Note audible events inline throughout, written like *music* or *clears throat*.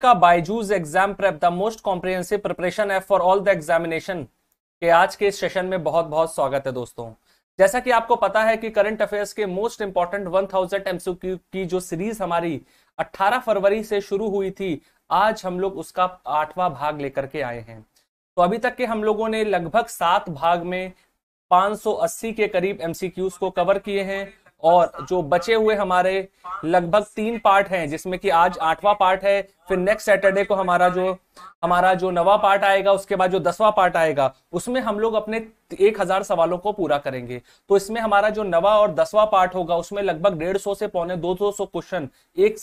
का Byju's exam prep the most comprehensive preparation app for all the examination के आज के इस सेशन में बहुत बहुत स्वागत है दोस्तों जैसा कि आपको पता है कि करंट अफेयर्स के मोस्ट इंपॉर्टेंट 1000 थाउजेंड एमसीक्यू की जो सीरीज हमारी 18 फरवरी से शुरू हुई थी आज हम लोग उसका आठवां भाग लेकर के आए हैं तो अभी तक के हम लोगों ने लगभग सात भाग में 580 के करीब एमसीक्यूज को कवर किए हैं और जो बचे हुए हमारे लगभग तीन पार्ट हैं जिसमें कि आज आठवां पार्ट है फिर नेक्स्ट सैटरडे को हमारा जो हमारा जो नवा पार्ट आएगा उसके बाद जो दसवां पार्ट आएगा उसमें हम लोग अपने एक हजार सवालों को पूरा करेंगे तो इसमें हमारा जो नवा और दसवां पार्ट होगा उसमें लगभग डेढ़ सौ से पौने दो सौ सौ क्वेश्चन एक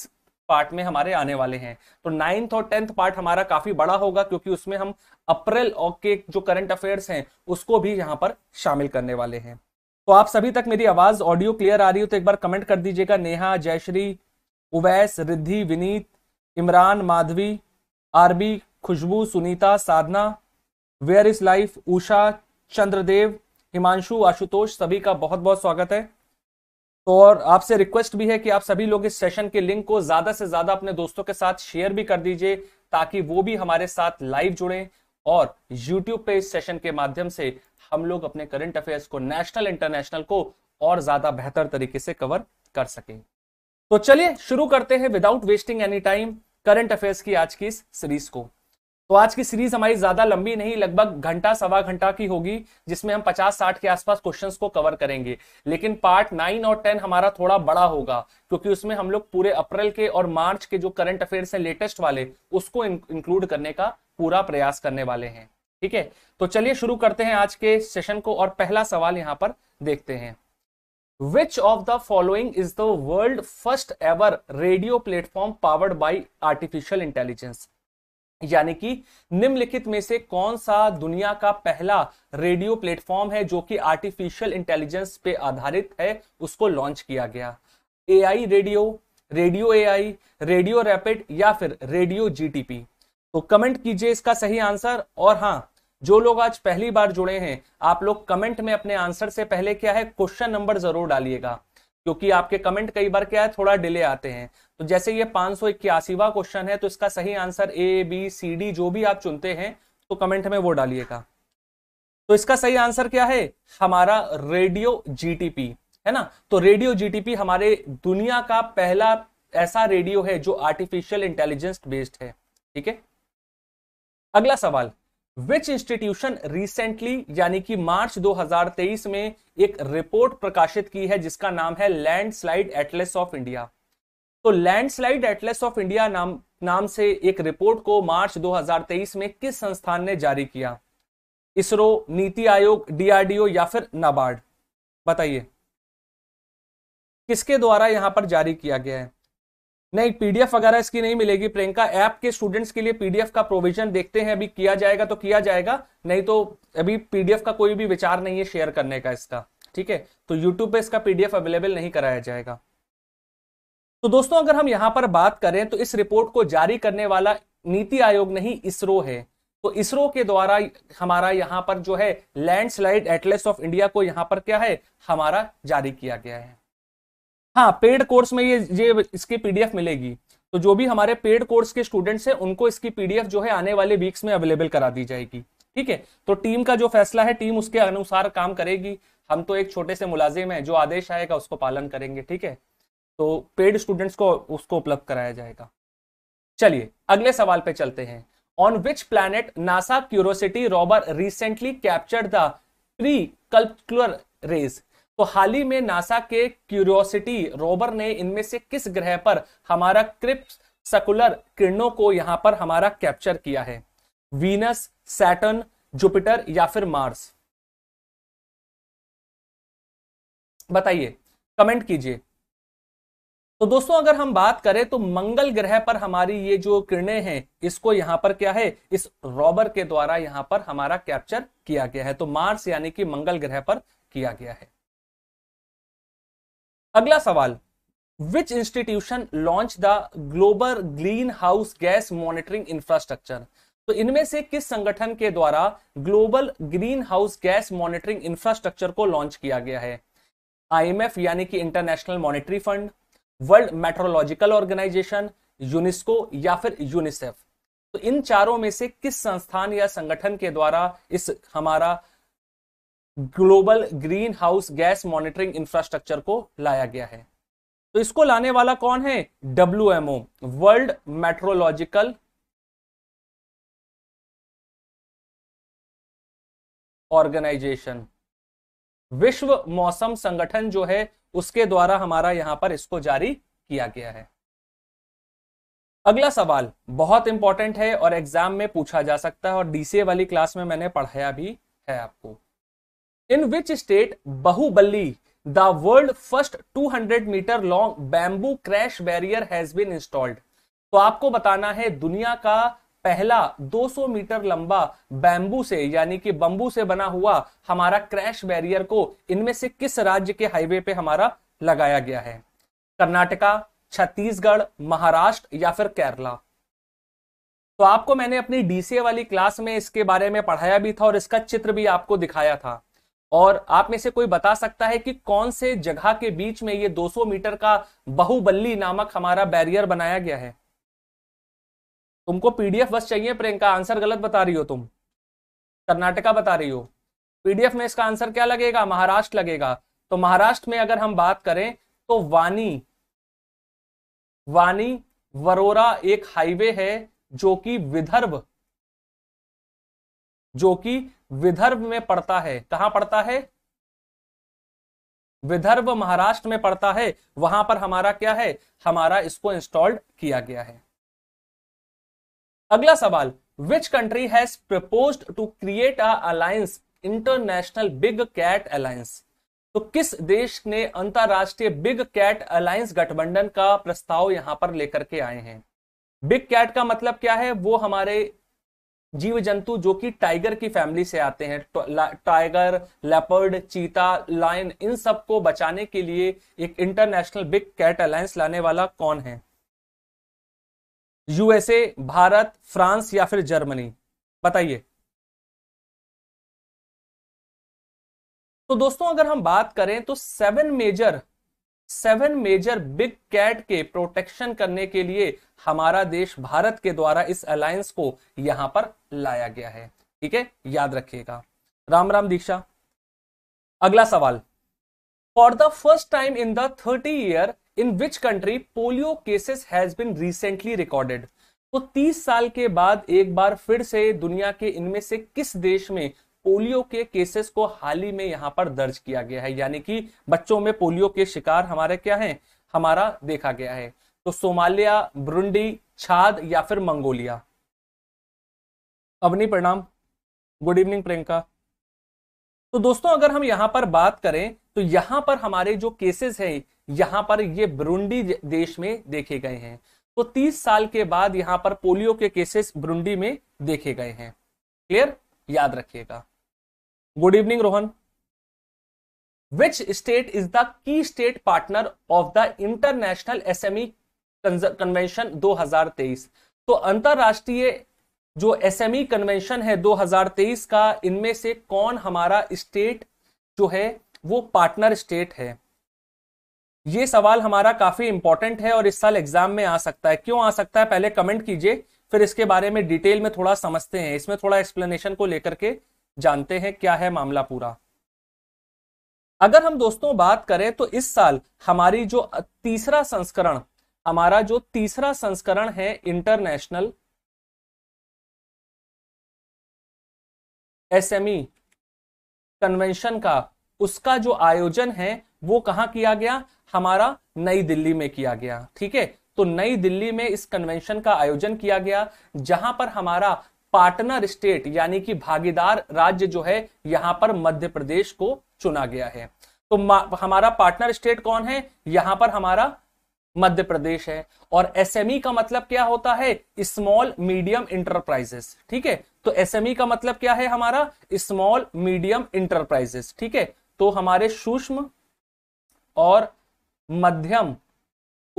पार्ट में हमारे आने वाले हैं तो नाइन्थ और टेंथ पार्ट हमारा काफी बड़ा होगा क्योंकि उसमें हम अप्रैल और के जो करंट अफेयर्स हैं उसको भी यहाँ पर शामिल करने वाले हैं तो आप सभी तक मेरी आवाज ऑडियो क्लियर आ रही हो तो एक बार कमेंट कर दीजिएगा Neha Jayashree Uvais Riddhi Vineet Imran Madhavi R B Khushboo Sunita Sadhana where is life Usha Chandradev Himanshu Ashutosh सभी का बहुत बहुत स्वागत है तो और आपसे रिक्वेस्ट भी है कि आप सभी लोग इस सेशन के लिंक को ज्यादा से ज्यादा अपने दोस्तों के साथ शेयर भी कर दीजिए ताकि वो भी हमारे साथ लाइव जुड़े और YouTube पे इस सेशन के माध्यम से हम लोग अपने करंट अफेयर्स को नेशनल इंटरनेशनल को और ज्यादा बेहतर तरीके से कवर कर सकें तो चलिए शुरू करते हैं without wasting any time current affairs की आज की इस सीरीज को तो आज की सीरीज हमारी ज्यादा लंबी नहीं लगभग घंटा सवा घंटा की होगी जिसमें हम 50-60 के आसपास क्वेश्चंस को कवर करेंगे लेकिन पार्ट 9 और 10 हमारा थोड़ा बड़ा होगा क्योंकि उसमें हम लोग पूरे अप्रैल के और मार्च के जो करंट अफेयर्स हैं लेटेस्ट वाले उसको इंक्लूड करने का पूरा प्रयास करने वाले हैं ठीक है तो चलिए शुरू करते हैं आज के सेशन को और पहला सवाल यहां पर देखते हैं which of the following is the world first ever radio platform powered by artificial intelligence यानी कि निम्नलिखित में से कौन सा दुनिया का पहला रेडियो प्लेटफॉर्म है जो कि आर्टिफिशियल इंटेलिजेंस पे आधारित है उसको लॉन्च किया गया AI radio radio AI radio rapid या फिर रेडियो जीटीपी तो कमेंट कीजिए इसका सही आंसर और हां जो लोग आज पहली बार जुड़े हैं आप लोग कमेंट में अपने आंसर से पहले क्या है क्वेश्चन नंबर जरूर डालिएगा क्योंकि आपके कमेंट कई बार क्या है थोड़ा डिले आते हैं तो जैसे ये पांच सौ इक्यासीवा क्वेश्चन है तो इसका सही answer A B C D जो भी आप चुनते हैं तो कमेंट में वो डालिएगा तो इसका सही आंसर क्या है हमारा रेडियो जीटीपी है ना तो रेडियो जीटीपी हमारे दुनिया का पहला ऐसा रेडियो है जो आर्टिफिशियल इंटेलिजेंस बेस्ड है ठीक है अगला सवाल विच इंस्टीट्यूशन रिसेंटली यानी कि मार्च 2023 में एक रिपोर्ट प्रकाशित की है जिसका नाम है लैंडस्लाइड एटलेस ऑफ इंडिया तो लैंडस्लाइड एटलेस ऑफ इंडिया नाम नाम से एक रिपोर्ट को मार्च 2023 में किस संस्थान ने जारी किया इसरो नीति आयोग डीआरडीओ या फिर नाबार्ड बताइए किसके द्वारा यहां पर जारी किया गया है नहीं पीडीएफ वगैरह इसकी नहीं मिलेगी प्रियंका ऐप के स्टूडेंट्स के लिए पीडीएफ का प्रोविजन देखते हैं अभी किया जाएगा तो किया जाएगा नहीं तो अभी पीडीएफ का कोई भी विचार नहीं है शेयर करने का इसका ठीक है तो यूट्यूब पे इसका पीडीएफ अवेलेबल नहीं कराया जाएगा तो दोस्तों अगर हम यहां पर बात करें तो इस रिपोर्ट को जारी करने वाला नीति आयोग नहीं इसरो है तो इसरो के द्वारा हमारा यहाँ पर जो है लैंडस्लाइड एटलेस ऑफ इंडिया को यहाँ पर क्या है हमारा जारी किया गया है हाँ पेड कोर्स में ये ये इसकी पीडीएफ मिलेगी तो जो भी हमारे पेड कोर्स के स्टूडेंट्स हैं उनको इसकी पीडीएफ जो है आने वाले वीक्स में अवेलेबल करा दी जाएगी ठीक है तो टीम का जो फैसला है टीम उसके अनुसार काम करेगी हम तो एक छोटे से मुलाजिम है जो आदेश आएगा उसको पालन करेंगे ठीक है तो पेड स्टूडेंट्स को उसको उपलब्ध कराया जाएगा चलिए अगले सवाल पे चलते हैं on which planet NASA curiosity रॉबर recently captured the crepuscular rays तो हाल ही में नासा के क्यूरियोसिटी रोवर ने इनमें से किस ग्रह पर हमारा क्रिप सकुलर किरणों को यहां पर हमारा कैप्चर किया है वीनस सैटर्न जुपिटर या फिर मार्स बताइए कमेंट कीजिए तो दोस्तों अगर हम बात करें तो मंगल ग्रह पर हमारी ये जो किरणें हैं इसको यहां पर क्या है इस रॉबर के द्वारा यहां पर हमारा कैप्चर किया गया है तो मार्स यानी कि मंगल ग्रह पर किया गया है अगला सवाल which institution launch the global green house gas monitoring infrastructure तो इनमें से किस संगठन के द्वारा global green house gas monitoring infrastructure को लॉन्च किया गया है आईएमएफ यानी कि international monetary fund world meteorological organisation UNESCO या फिर यूनिसेफ तो इन चारों में से किस संस्थान या संगठन के द्वारा इस हमारा global green house gas monitoring infrastructure को लाया गया है तो इसको लाने वाला कौन है W M O world meteorological organisation विश्व मौसम संगठन जो है उसके द्वारा हमारा यहां पर इसको जारी किया गया है अगला सवाल बहुत इंपॉर्टेंट है और एग्जाम में पूछा जा सकता है और डीसीए वाली क्लास में मैंने पढ़ाया भी है आपको in which state Bahubali the world first 200 metre long bamboo crash barrier has been installed तो आपको बताना है दुनिया का पहला 200 मीटर लंबा बैम्बू से यानी कि बंबू से बना हुआ हमारा क्रैश बैरियर को इनमें से किस राज्य के हाईवे पे हमारा लगाया गया है कर्नाटका छत्तीसगढ़ महाराष्ट्र या फिर केरला तो आपको मैंने अपनी डीसीए वाली क्लास में इसके बारे में पढ़ाया भी था और इसका चित्र भी आपको दिखाया था और आप में से कोई बता सकता है कि कौन से जगह के बीच में ये 200 मीटर का बहुबल्ली नामक हमारा बैरियर बनाया गया है तुमको पीडीएफ बस चाहिए प्रियंका आंसर गलत बता रही हो तुम कर्नाटका बता रही हो पीडीएफ में इसका आंसर क्या लगेगा महाराष्ट्र लगेगा तो महाराष्ट्र में अगर हम बात करें तो वानी वानी वरोरा एक हाईवे है जो कि विदर्भ जो कि विदर्भ में पड़ता है कहां पड़ता है विदर्भ महाराष्ट्र में पड़ता है वहां पर हमारा क्या है हमारा इसको इंस्टॉल्ड किया गया है अगला सवाल which country has propose to create a alliance international big cat alliance तो किस देश ने अंतरराष्ट्रीय बिग कैट अलायंस गठबंधन का प्रस्ताव यहां पर लेकर के आए हैं बिग कैट का मतलब क्या है वो हमारे जीव जंतु जो कि टाइगर की फैमिली से आते हैं टाइगर लेपर्ड चीता लायन इन सब को बचाने के लिए एक इंटरनेशनल बिग कैट अलायंस लाने वाला कौन है यूएसए भारत फ्रांस या फिर जर्मनी बताइए तो दोस्तों अगर हम बात करें तो seven major seven major big cat के प्रोटेक्शन करने के लिए हमारा देश भारत के द्वारा इस अलायंस को यहां पर लाया गया है ठीक है याद रखिएगा राम राम दीक्षा अगला सवाल for the first time in the thirty year in which country polio cases has been recently recorded तो 30 साल के बाद एक बार फिर से दुनिया के इनमें से किस देश में पोलियो के केसेस को हाल ही में यहां पर दर्ज किया गया है यानी कि बच्चों में पोलियो के शिकार हमारे क्या हैं हमारा देखा गया है तो सोमालिया ब्रुंडी छाद या फिर मंगोलिया अवनी प्रणाम गुड इवनिंग प्रियंका तो दोस्तों अगर हम यहां पर बात करें तो यहां पर हमारे जो केसेस हैं यहां पर ये ब्रुंडी देश में देखे गए हैं तो 30 साल के बाद यहां पर पोलियो के केसेस ब्रुंडी में देखे गए हैं क्लियर याद रखिएगा good evening rohan which state is the key state partner of the convention e दो हजार 2023 तो अंतरराष्ट्रीय जो एसएमई कन्वेंशन e है 2023 का इनमें से कौन हमारा स्टेट जो है वो पार्टनर स्टेट है ये सवाल हमारा काफी इंपॉर्टेंट है और इस साल एग्जाम में आ सकता है क्यों आ सकता है पहले कमेंट कीजिए फिर इसके बारे में डिटेल में थोड़ा समझते हैं इसमें थोड़ा एक्सप्लेनेशन को लेकर के जानते हैं क्या है मामला पूरा अगर हम दोस्तों बात करें तो इस साल हमारी जो तीसरा संस्करण हमारा जो तीसरा संस्करण है इंटरनेशनल एसएमई कन्वेंशन का उसका जो आयोजन है वो कहां किया गया हमारा नई दिल्ली में किया गया ठीक है तो नई दिल्ली में इस कन्वेंशन का आयोजन किया गया जहां पर हमारा पार्टनर स्टेट यानी कि भागीदार राज्य जो है यहां पर मध्य प्रदेश को चुना गया है तो हमारा पार्टनर स्टेट कौन है यहां पर हमारा मध्य प्रदेश है और एसएमई e का मतलब क्या होता है स्मॉल मीडियम इंटरप्राइजेस ठीक है तो एसएमई e का मतलब क्या है हमारा स्मॉल मीडियम इंटरप्राइजेस ठीक है तो हमारे सूक्ष्म और मध्यम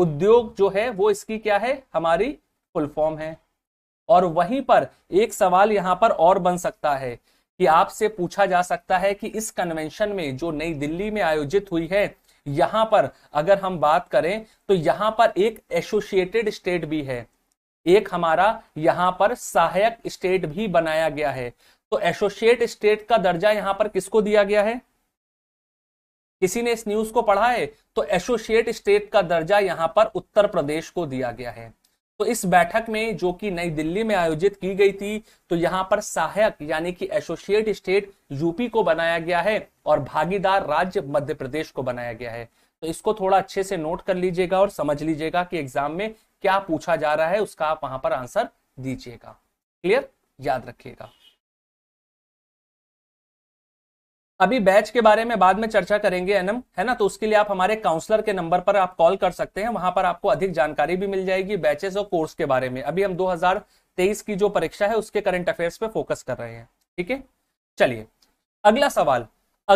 उद्योग जो है वो इसकी क्या है हमारी फुल फॉर्म है और वहीं पर एक सवाल यहां पर और बन सकता है कि आपसे पूछा जा सकता है कि इस कन्वेंशन में जो नई दिल्ली में आयोजित हुई है यहां पर अगर हम बात करें तो यहां पर एक एसोसिएटेड स्टेट भी है एक हमारा यहां पर सहायक स्टेट भी बनाया गया है तो एसोसिएट स्टेट का दर्जा यहां पर किसको दिया गया है किसी ने इस न्यूज को पढ़ा है तो एसोसिएट स्टेट का दर्जा यहां पर उत्तर प्रदेश को दिया गया है तो इस बैठक में जो कि नई दिल्ली में आयोजित की गई थी तो यहां पर सहायक यानी कि एसोसिएट स्टेट यूपी को बनाया गया है और भागीदार राज्य मध्य प्रदेश को बनाया गया है तो इसको थोड़ा अच्छे से नोट कर लीजिएगा और समझ लीजिएगा कि एग्जाम में क्या पूछा जा रहा है उसका आप वहां पर आंसर दीजिएगा क्लियर याद रखिएगा अभी बैच के बारे में बाद में चर्चा करेंगे एनम है ना तो उसके लिए आप हमारे काउंसलर के नंबर पर आप कॉल कर सकते हैं वहां पर आपको अधिक जानकारी भी मिल जाएगी बैचेस और कोर्स के बारे में अभी हम 2023 की जो परीक्षा है उसके करंट अफेयर्स पे फोकस कर रहे हैं ठीक है चलिए अगला सवाल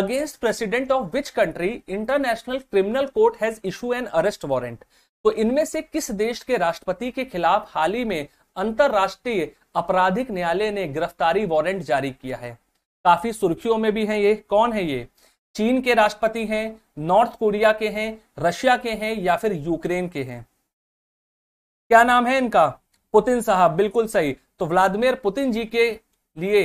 against president of which country international criminal court has issue an arrest warrant तो इनमें से किस देश के राष्ट्रपति के खिलाफ हाल ही में अंतरराष्ट्रीय आपराधिक न्यायालय ने गिरफ्तारी वारंट जारी किया है काफी सुर्खियों में भी हैं ये कौन है ये चीन के राष्ट्रपति हैं नॉर्थ कोरिया के हैं रशिया के हैं या फिर यूक्रेन के हैं क्या नाम है इनका पुतिन साहब बिल्कुल सही तो व्लादिमीर पुतिन जी के लिए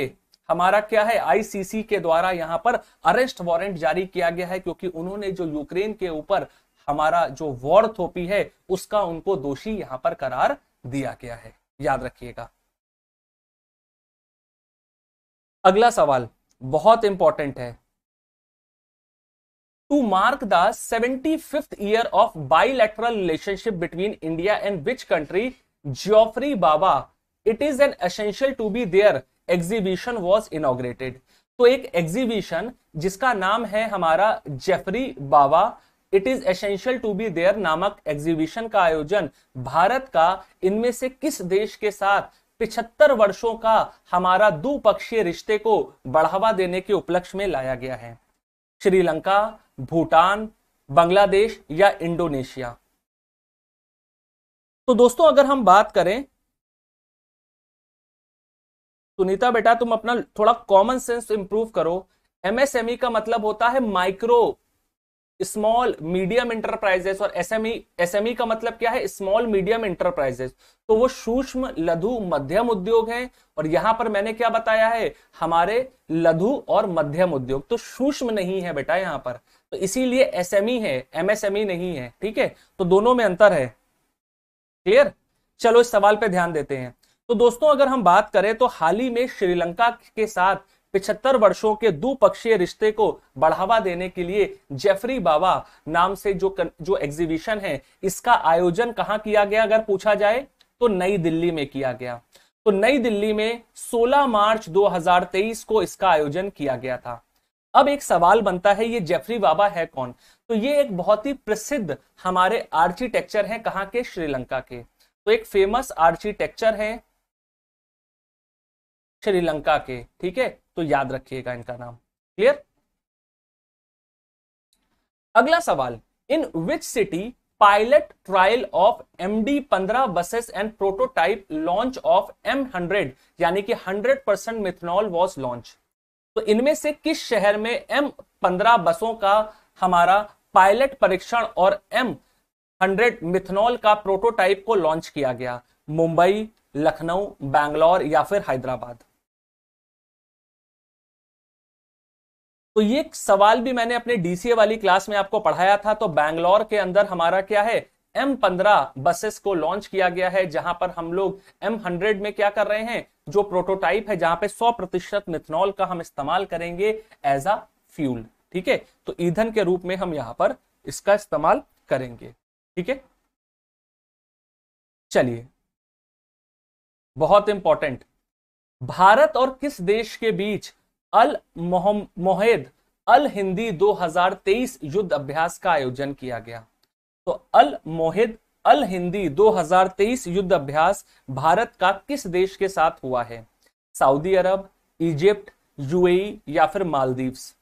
हमारा क्या है आईसीसी के द्वारा यहां पर अरेस्ट वारंट जारी किया गया है क्योंकि उन्होंने जो यूक्रेन के ऊपर हमारा जो वॉर थोपी है उसका उनको दोषी यहां पर करार दिया गया है याद रखिएगा अगला सवाल बहुत इंपॉर्टेंट है to mark the seventy fifth year of bilateral relationship between India and which country Geoffrey Bawa it is an essential to be there exhibition was inaugurated तो एक एग्जीबिशन जिसका नाम है हमारा Geoffrey Bawa it is essential to be there नामक exhibition का आयोजन भारत का इनमें से किस देश के साथ पिछहत्तर वर्षों का हमारा द्विपक्षीय रिश्ते को बढ़ावा देने के उपलक्ष्य में लाया गया है श्रीलंका भूटान बांग्लादेश या इंडोनेशिया तो दोस्तों अगर हम बात करें सुनीता बेटा तुम अपना थोड़ा कॉमन सेंस इंप्रूव करो एमएसएमई e का मतलब होता है माइक्रो स्मॉल मीडियम इंटरप्राइजेस और एसएमई एसएमई e, e का मतलब क्या है स्मॉल मीडियम इंटरप्राइजेस तो वो सूक्ष्म लघु मध्यम उद्योग हैं और यहां पर मैंने क्या बताया है हमारे लघु और मध्यम उद्योग तो सूक्ष्म नहीं है बेटा यहां पर तो इसीलिए एसएमई e है एमएसएमई नहीं है ठीक है तो दोनों में अंतर है क्लियर चलो इस सवाल पर ध्यान देते हैं तो दोस्तों अगर हम बात करें तो हाल ही में श्रीलंका के साथ पिछहत्तर वर्षों के द्विपक्षीय रिश्ते को बढ़ावा देने के लिए जेफरी बाबा नाम से जो जो एग्जीबिशन है इसका आयोजन कहाँ किया गया अगर पूछा जाए तो नई दिल्ली में किया गया तो नई दिल्ली में 16 मार्च 2023 को इसका आयोजन किया गया था अब एक सवाल बनता है ये जेफरी बाबा है कौन तो ये एक बहुत ही प्रसिद्ध हमारे आर्किटेक्चर हैं कहाँ के श्रीलंका के तो एक फेमस आर्किटेक्चर है श्रीलंका के ठीक है तो याद रखिएगा इनका नाम क्लियर अगला सवाल in which city pilot trial of M D पंद्रह buses and prototype launch of M hundred यानी कि hundred percent methanol was launch तो इनमें से किस शहर में एम पंद्रह बसों का हमारा पायलट परीक्षण और एम हंड्रेड मिथनॉल का प्रोटोटाइप को लॉन्च किया गया मुंबई लखनऊ बैंगलोर या फिर हैदराबाद तो ये सवाल भी मैंने अपने डीसीए वाली क्लास में आपको पढ़ाया था तो बैंगलोर के अंदर हमारा क्या है एम पंद्रह बसेस को लॉन्च किया गया है जहां पर हम लोग एम हंड्रेड में क्या कर रहे हैं जो प्रोटोटाइप है जहां पे 100 प्रतिशत मिथनॉल का हम इस्तेमाल करेंगे एज अ फ्यूल ठीक है तो ईंधन के रूप में हम यहां पर इसका इस्तेमाल करेंगे ठीक है चलिए बहुत इंपॉर्टेंट भारत और किस देश के बीच अल मोहद अल हिंदी 2023 युद्ध अभ्यास का आयोजन किया गया तो अल मोहिद अल हिंदी 2023 युद्ध अभ्यास भारत का किस देश के साथ हुआ है सऊदी अरब इजिप्ट यूएई या फिर मालदीव्स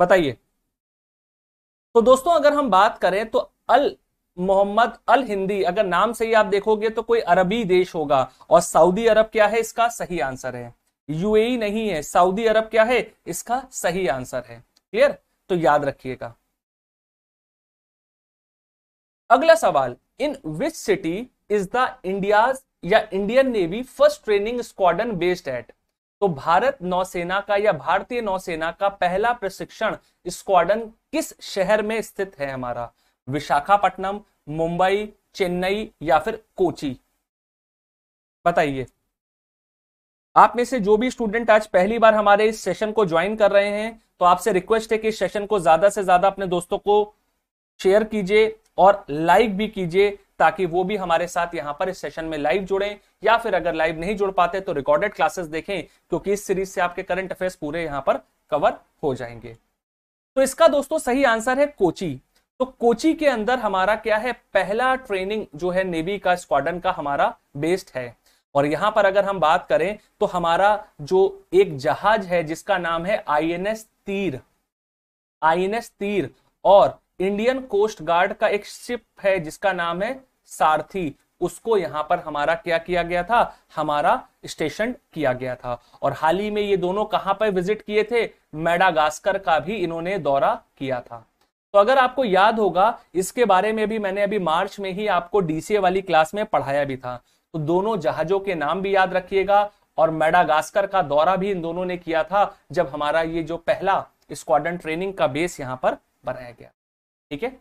बताइए तो दोस्तों अगर हम बात करें तो अल मोहम्मद अल हिंदी अगर नाम से ही आप देखोगे तो कोई अरबी देश होगा और सऊदी अरब क्या है इसका सही आंसर है यूएई नहीं है सऊदी अरब क्या है इसका सही आंसर है क्लियर तो याद रखिएगा अगला सवाल in which city is the India's या Indian navy first training squadron based at तो भारत नौसेना का या भारतीय नौसेना का पहला प्रशिक्षण स्क्वाडन किस शहर में स्थित है हमारा विशाखापट्टनम मुंबई चेन्नई या फिर कोची बताइए आप में से जो भी स्टूडेंट आज पहली बार हमारे इस सेशन को ज्वाइन कर रहे हैं तो आपसे रिक्वेस्ट है कि सेशन को ज्यादा से ज्यादा अपने दोस्तों को शेयर कीजिए और लाइक भी कीजिए ताकि वो भी हमारे साथ यहां पर इस सेशन में लाइव जुड़ें या फिर अगर लाइव नहीं जुड़ पाते तो रिकॉर्डेड क्लासेस देखें क्योंकि इस सीरीज से आपके करंट अफेयर्स पूरे यहां पर कवर हो जाएंगे तो इसका दोस्तों सही आंसर है कोची तो कोची के अंदर हमारा क्या है पहला ट्रेनिंग जो है नेवी का स्क्वाडन का हमारा बेस्ड है और यहां पर अगर हम बात करें तो हमारा जो एक जहाज है जिसका नाम है आईएनएस तीर आईएनएस तीर और इंडियन कोस्ट गार्ड का एक शिप है जिसका नाम है सारथी उसको यहां पर हमारा क्या किया गया था हमारा स्टेशन किया गया था और हाल ही में ये दोनों कहां पर विजिट किए थे मेडागास्कर का भी इन्होंने दौरा किया था तो अगर आपको याद होगा इसके बारे में भी मैंने अभी मार्च में ही आपको डीसीए वाली क्लास में पढ़ाया भी था तो दोनों जहाजों के नाम भी याद रखिएगा और मेडागास्कर का दौरा भी इन दोनों ने किया था जब हमारा ये जो पहला स्क्वाडन ट्रेनिंग का बेस यहां पर बनाया गया ठीक है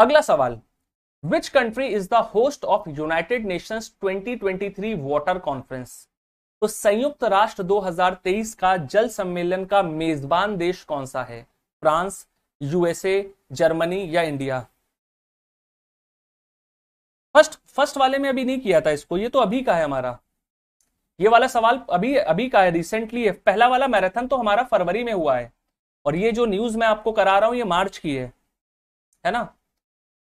अगला सवाल which country is the host of United Nations 2023 water conference तो संयुक्त राष्ट्र 2023 का जल सम्मेलन का मेजबान देश कौन सा है फ्रांस यूएसए जर्मनी या इंडिया फर्स्ट फर्स्ट वाले में अभी नहीं किया था इसको ये तो अभी का है हमारा ये वाला सवाल अभी अभी का है रिसेंटली है पहला वाला मैराथन तो हमारा फरवरी में हुआ है और ये जो न्यूज मैं आपको करा रहा हूं ये मार्च की है है ना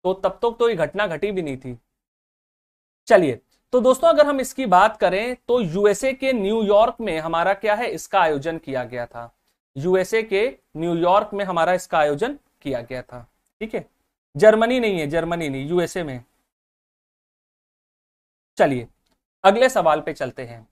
तो तब तक तो, तो ये घटना घटी भी नहीं थी चलिए तो दोस्तों अगर हम इसकी बात करें तो यूएसए के न्यूयॉर्क में हमारा क्या है इसका आयोजन किया गया था यूएसए के न्यूयॉर्क में हमारा इसका आयोजन किया गया था ठीक है जर्मनी नहीं है जर्मनी नहीं यूएसए में चलिए अगले सवाल पे चलते हैं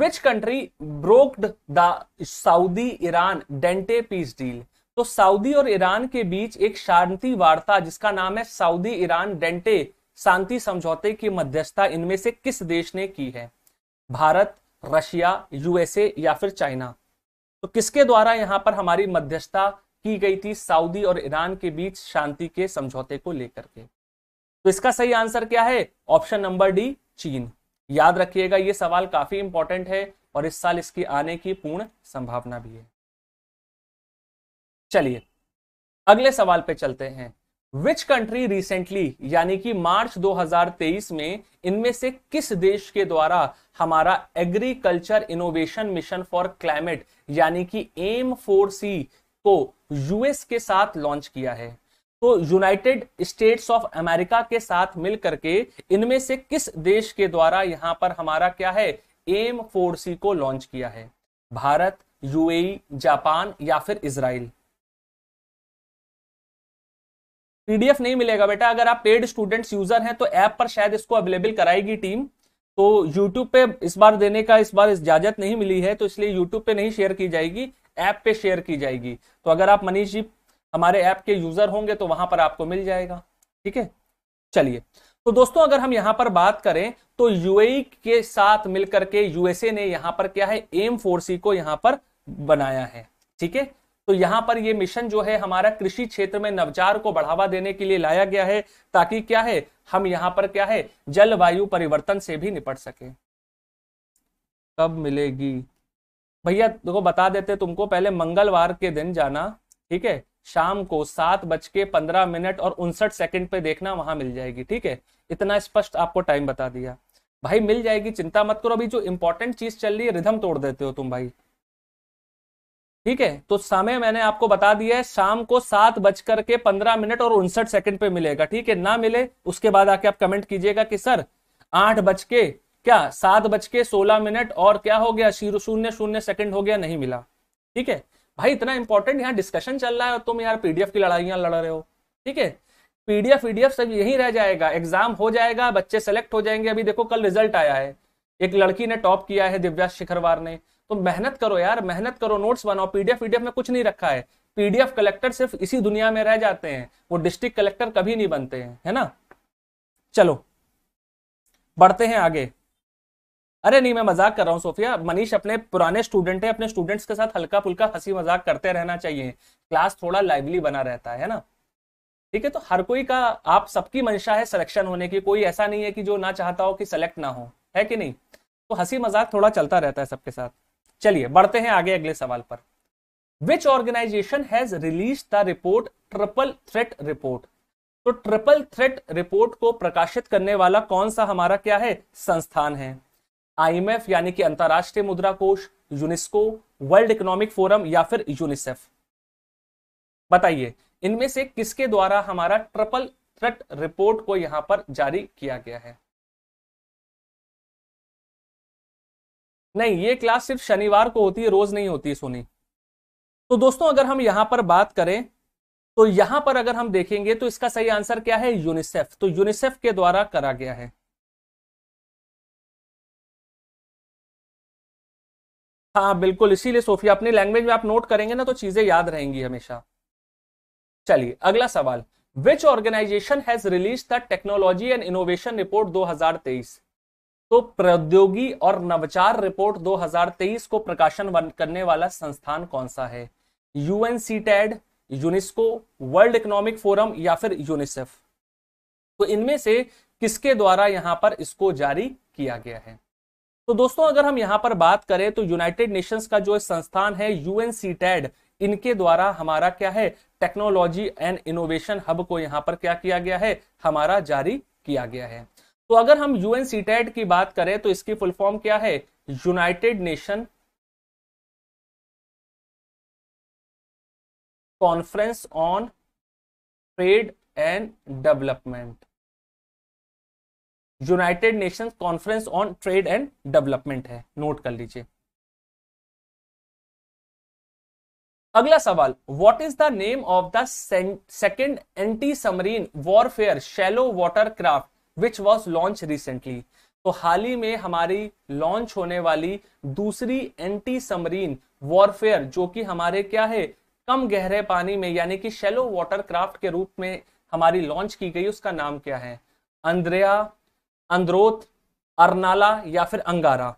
which country brokered the Saudi Iran detente peace deal तो सऊदी और ईरान के बीच एक शांति वार्ता जिसका नाम है सऊदी ईरान डेंटे शांति समझौते की मध्यस्थता इनमें से किस देश ने की है भारत रशिया यूएसए या फिर चाइना तो किसके द्वारा यहां पर हमारी मध्यस्थता की गई थी सऊदी और ईरान के बीच शांति के समझौते को लेकर के तो इसका सही आंसर क्या है ऑप्शन नंबर डी चीन याद रखिएगा ये सवाल काफी इंपॉर्टेंट है और इस साल इसकी आने की पूर्ण संभावना भी है चलिए अगले सवाल पे चलते हैं विच कंट्री रिसेंटली यानी कि मार्च 2023 में इनमें से किस देश के द्वारा हमारा agriculture innovation mission for climate यानी कि एम फोर सी को यूएस के साथ लॉन्च किया है तो यूनाइटेड स्टेट्स ऑफ अमेरिका के साथ मिलकर के इनमें से किस देश के द्वारा यहाँ पर हमारा क्या है एम फोर सी को लॉन्च किया है भारत यूएई e, जापान या फिर इसराइल पीडीएफ नहीं मिलेगा बेटा अगर आप पेड स्टूडेंट्स यूजर हैं तो ऐप पर शायद इसको अवेलेबल कराएगी टीम तो यूट्यूब पे इस बार देने का इस बार इजाजत नहीं मिली है तो इसलिए यूट्यूब पे नहीं शेयर की जाएगी ऐप पे शेयर की जाएगी तो अगर आप मनीष जी हमारे ऐप के यूजर होंगे तो वहां पर आपको मिल जाएगा ठीक है चलिए तो दोस्तों अगर हम यहां पर बात करें तो यूएई e के साथ मिलकर के यूएसए ने यहां पर क्या है एम फोर सी को यहां पर बनाया है ठीक है तो यहां पर ये मिशन जो है हमारा कृषि क्षेत्र में नवचार को बढ़ावा देने के लिए लाया गया है ताकि क्या है हम यहां पर क्या है जलवायु परिवर्तन से भी निपट सके कब मिलेगी भैया देखो बता देते तुमको पहले मंगलवार के दिन जाना ठीक है शाम को सात बज के पंद्रह मिनट और उनसठ सेकंड पे देखना वहां मिल जाएगी ठीक है इतना स्पष्ट आपको टाइम बता दिया भाई मिल जाएगी चिंता मत करो अभी जो इंपॉर्टेंट चीज चल रही है रिधम तोड़ देते हो तुम भाई ठीक है तो समय मैंने आपको बता दिया है शाम को सात बजकर के पंद्रह मिनट और उनसठ सेकंड पे मिलेगा ठीक है ना मिले उसके बाद आके आप कमेंट कीजिएगा कि सर आठ बज के क्या सात बज के सोलह मिनट और क्या हो गया शून्य शून्य सेकंड हो गया नहीं मिला ठीक है भाई इतना इंपॉर्टेंट यहाँ डिस्कशन चल रहा है और तुम यार पीडीएफ की लड़ाइयां लड़ रहे हो ठीक है पीडीएफ वीडीएफ सब यही रह जाएगा एग्जाम हो जाएगा बच्चे सेलेक्ट हो जाएंगे अभी देखो कल रिजल्ट आया है एक लड़की ने टॉप किया है दिव्या शिखरवार ने तो मेहनत करो यार मेहनत करो नोट्स बनाओ पीडीएफ पीडीएफ में कुछ नहीं रखा है पीडीएफ कलेक्टर सिर्फ इसी दुनिया में रह जाते हैं वो डिस्ट्रिक्ट कलेक्टर कभी नहीं बनते हैं है ना चलो बढ़ते हैं आगे अरे नहीं मैं मजाक कर रहा हूँ सोफिया मनीष अपने पुराने स्टूडेंट है अपने स्टूडेंट्स के साथ हल्का फुल्का हंसी मजाक करते रहना चाहिए क्लास थोड़ा लाइवली बना रहता है ना ठीक है तो हर कोई का आप सबकी मंशा है सिलेक्शन होने की कोई ऐसा नहीं है कि जो ना चाहता हो कि सेलेक्ट ना हो है कि नहीं तो हंसी मजाक थोड़ा चलता रहता है सबके साथ चलिए बढ़ते हैं आगे अगले सवाल पर which organization has release the report triple threat report तो ट्रिपल थ्रेट रिपोर्ट को प्रकाशित करने वाला कौन सा हमारा क्या है संस्थान है आईएमएफ यानी कि अंतर्राष्ट्रीय मुद्रा कोष यूनेस्को वर्ल्ड इकोनॉमिक फोरम या फिर यूनिसेफ बताइए इनमें से किसके द्वारा हमारा ट्रिपल थ्रेट रिपोर्ट को यहां पर जारी किया गया है नहीं ये क्लास सिर्फ शनिवार को होती है रोज नहीं होती सोनी तो दोस्तों अगर हम यहां पर बात करें तो यहां पर अगर हम देखेंगे तो इसका सही आंसर क्या है यूनिसेफ तो यूनिसेफ के द्वारा करा गया है हाँ बिल्कुल इसीलिए सोफिया अपनी लैंग्वेज में आप नोट करेंगे ना तो चीजें याद रहेंगी हमेशा चलिए अगला सवाल which organization has release the technology and innovation report तेईस तो प्रौद्योगी और नवचार रिपोर्ट 2023 को प्रकाशन करने वाला संस्थान कौन सा है UNCTAD UNESCO world economic forum या फिर यूनिसेफ तो इनमें से किसके द्वारा यहां पर इसको जारी किया गया है तो दोस्तों अगर हम यहां पर बात करें तो यूनाइटेड नेशंस का जो संस्थान है यूएन सीटेड इनके द्वारा हमारा क्या है टेक्नोलॉजी एंड इनोवेशन हब को यहां पर क्या किया गया है हमारा जारी किया गया है तो अगर हम यूएन सीटेड की बात करें तो इसकी फुल फॉर्म क्या है United Nation conference on trade and development United Nation conference on trade and development है नोट कर लीजिए अगला सवाल what is the name of the second anti submarine warfare shallow water craft which was launch recently तो हाल ही में हमारी launch होने वाली दूसरी एंटी समरीन वॉरफेयर जो कि हमारे क्या है कम गहरे पानी में यानी कि शेलो क्राफ्ट के रूप में हमारी लॉन्च की गई उसका नाम क्या है अंद्रया अंद्रोथ अरनाला या फिर अंगारा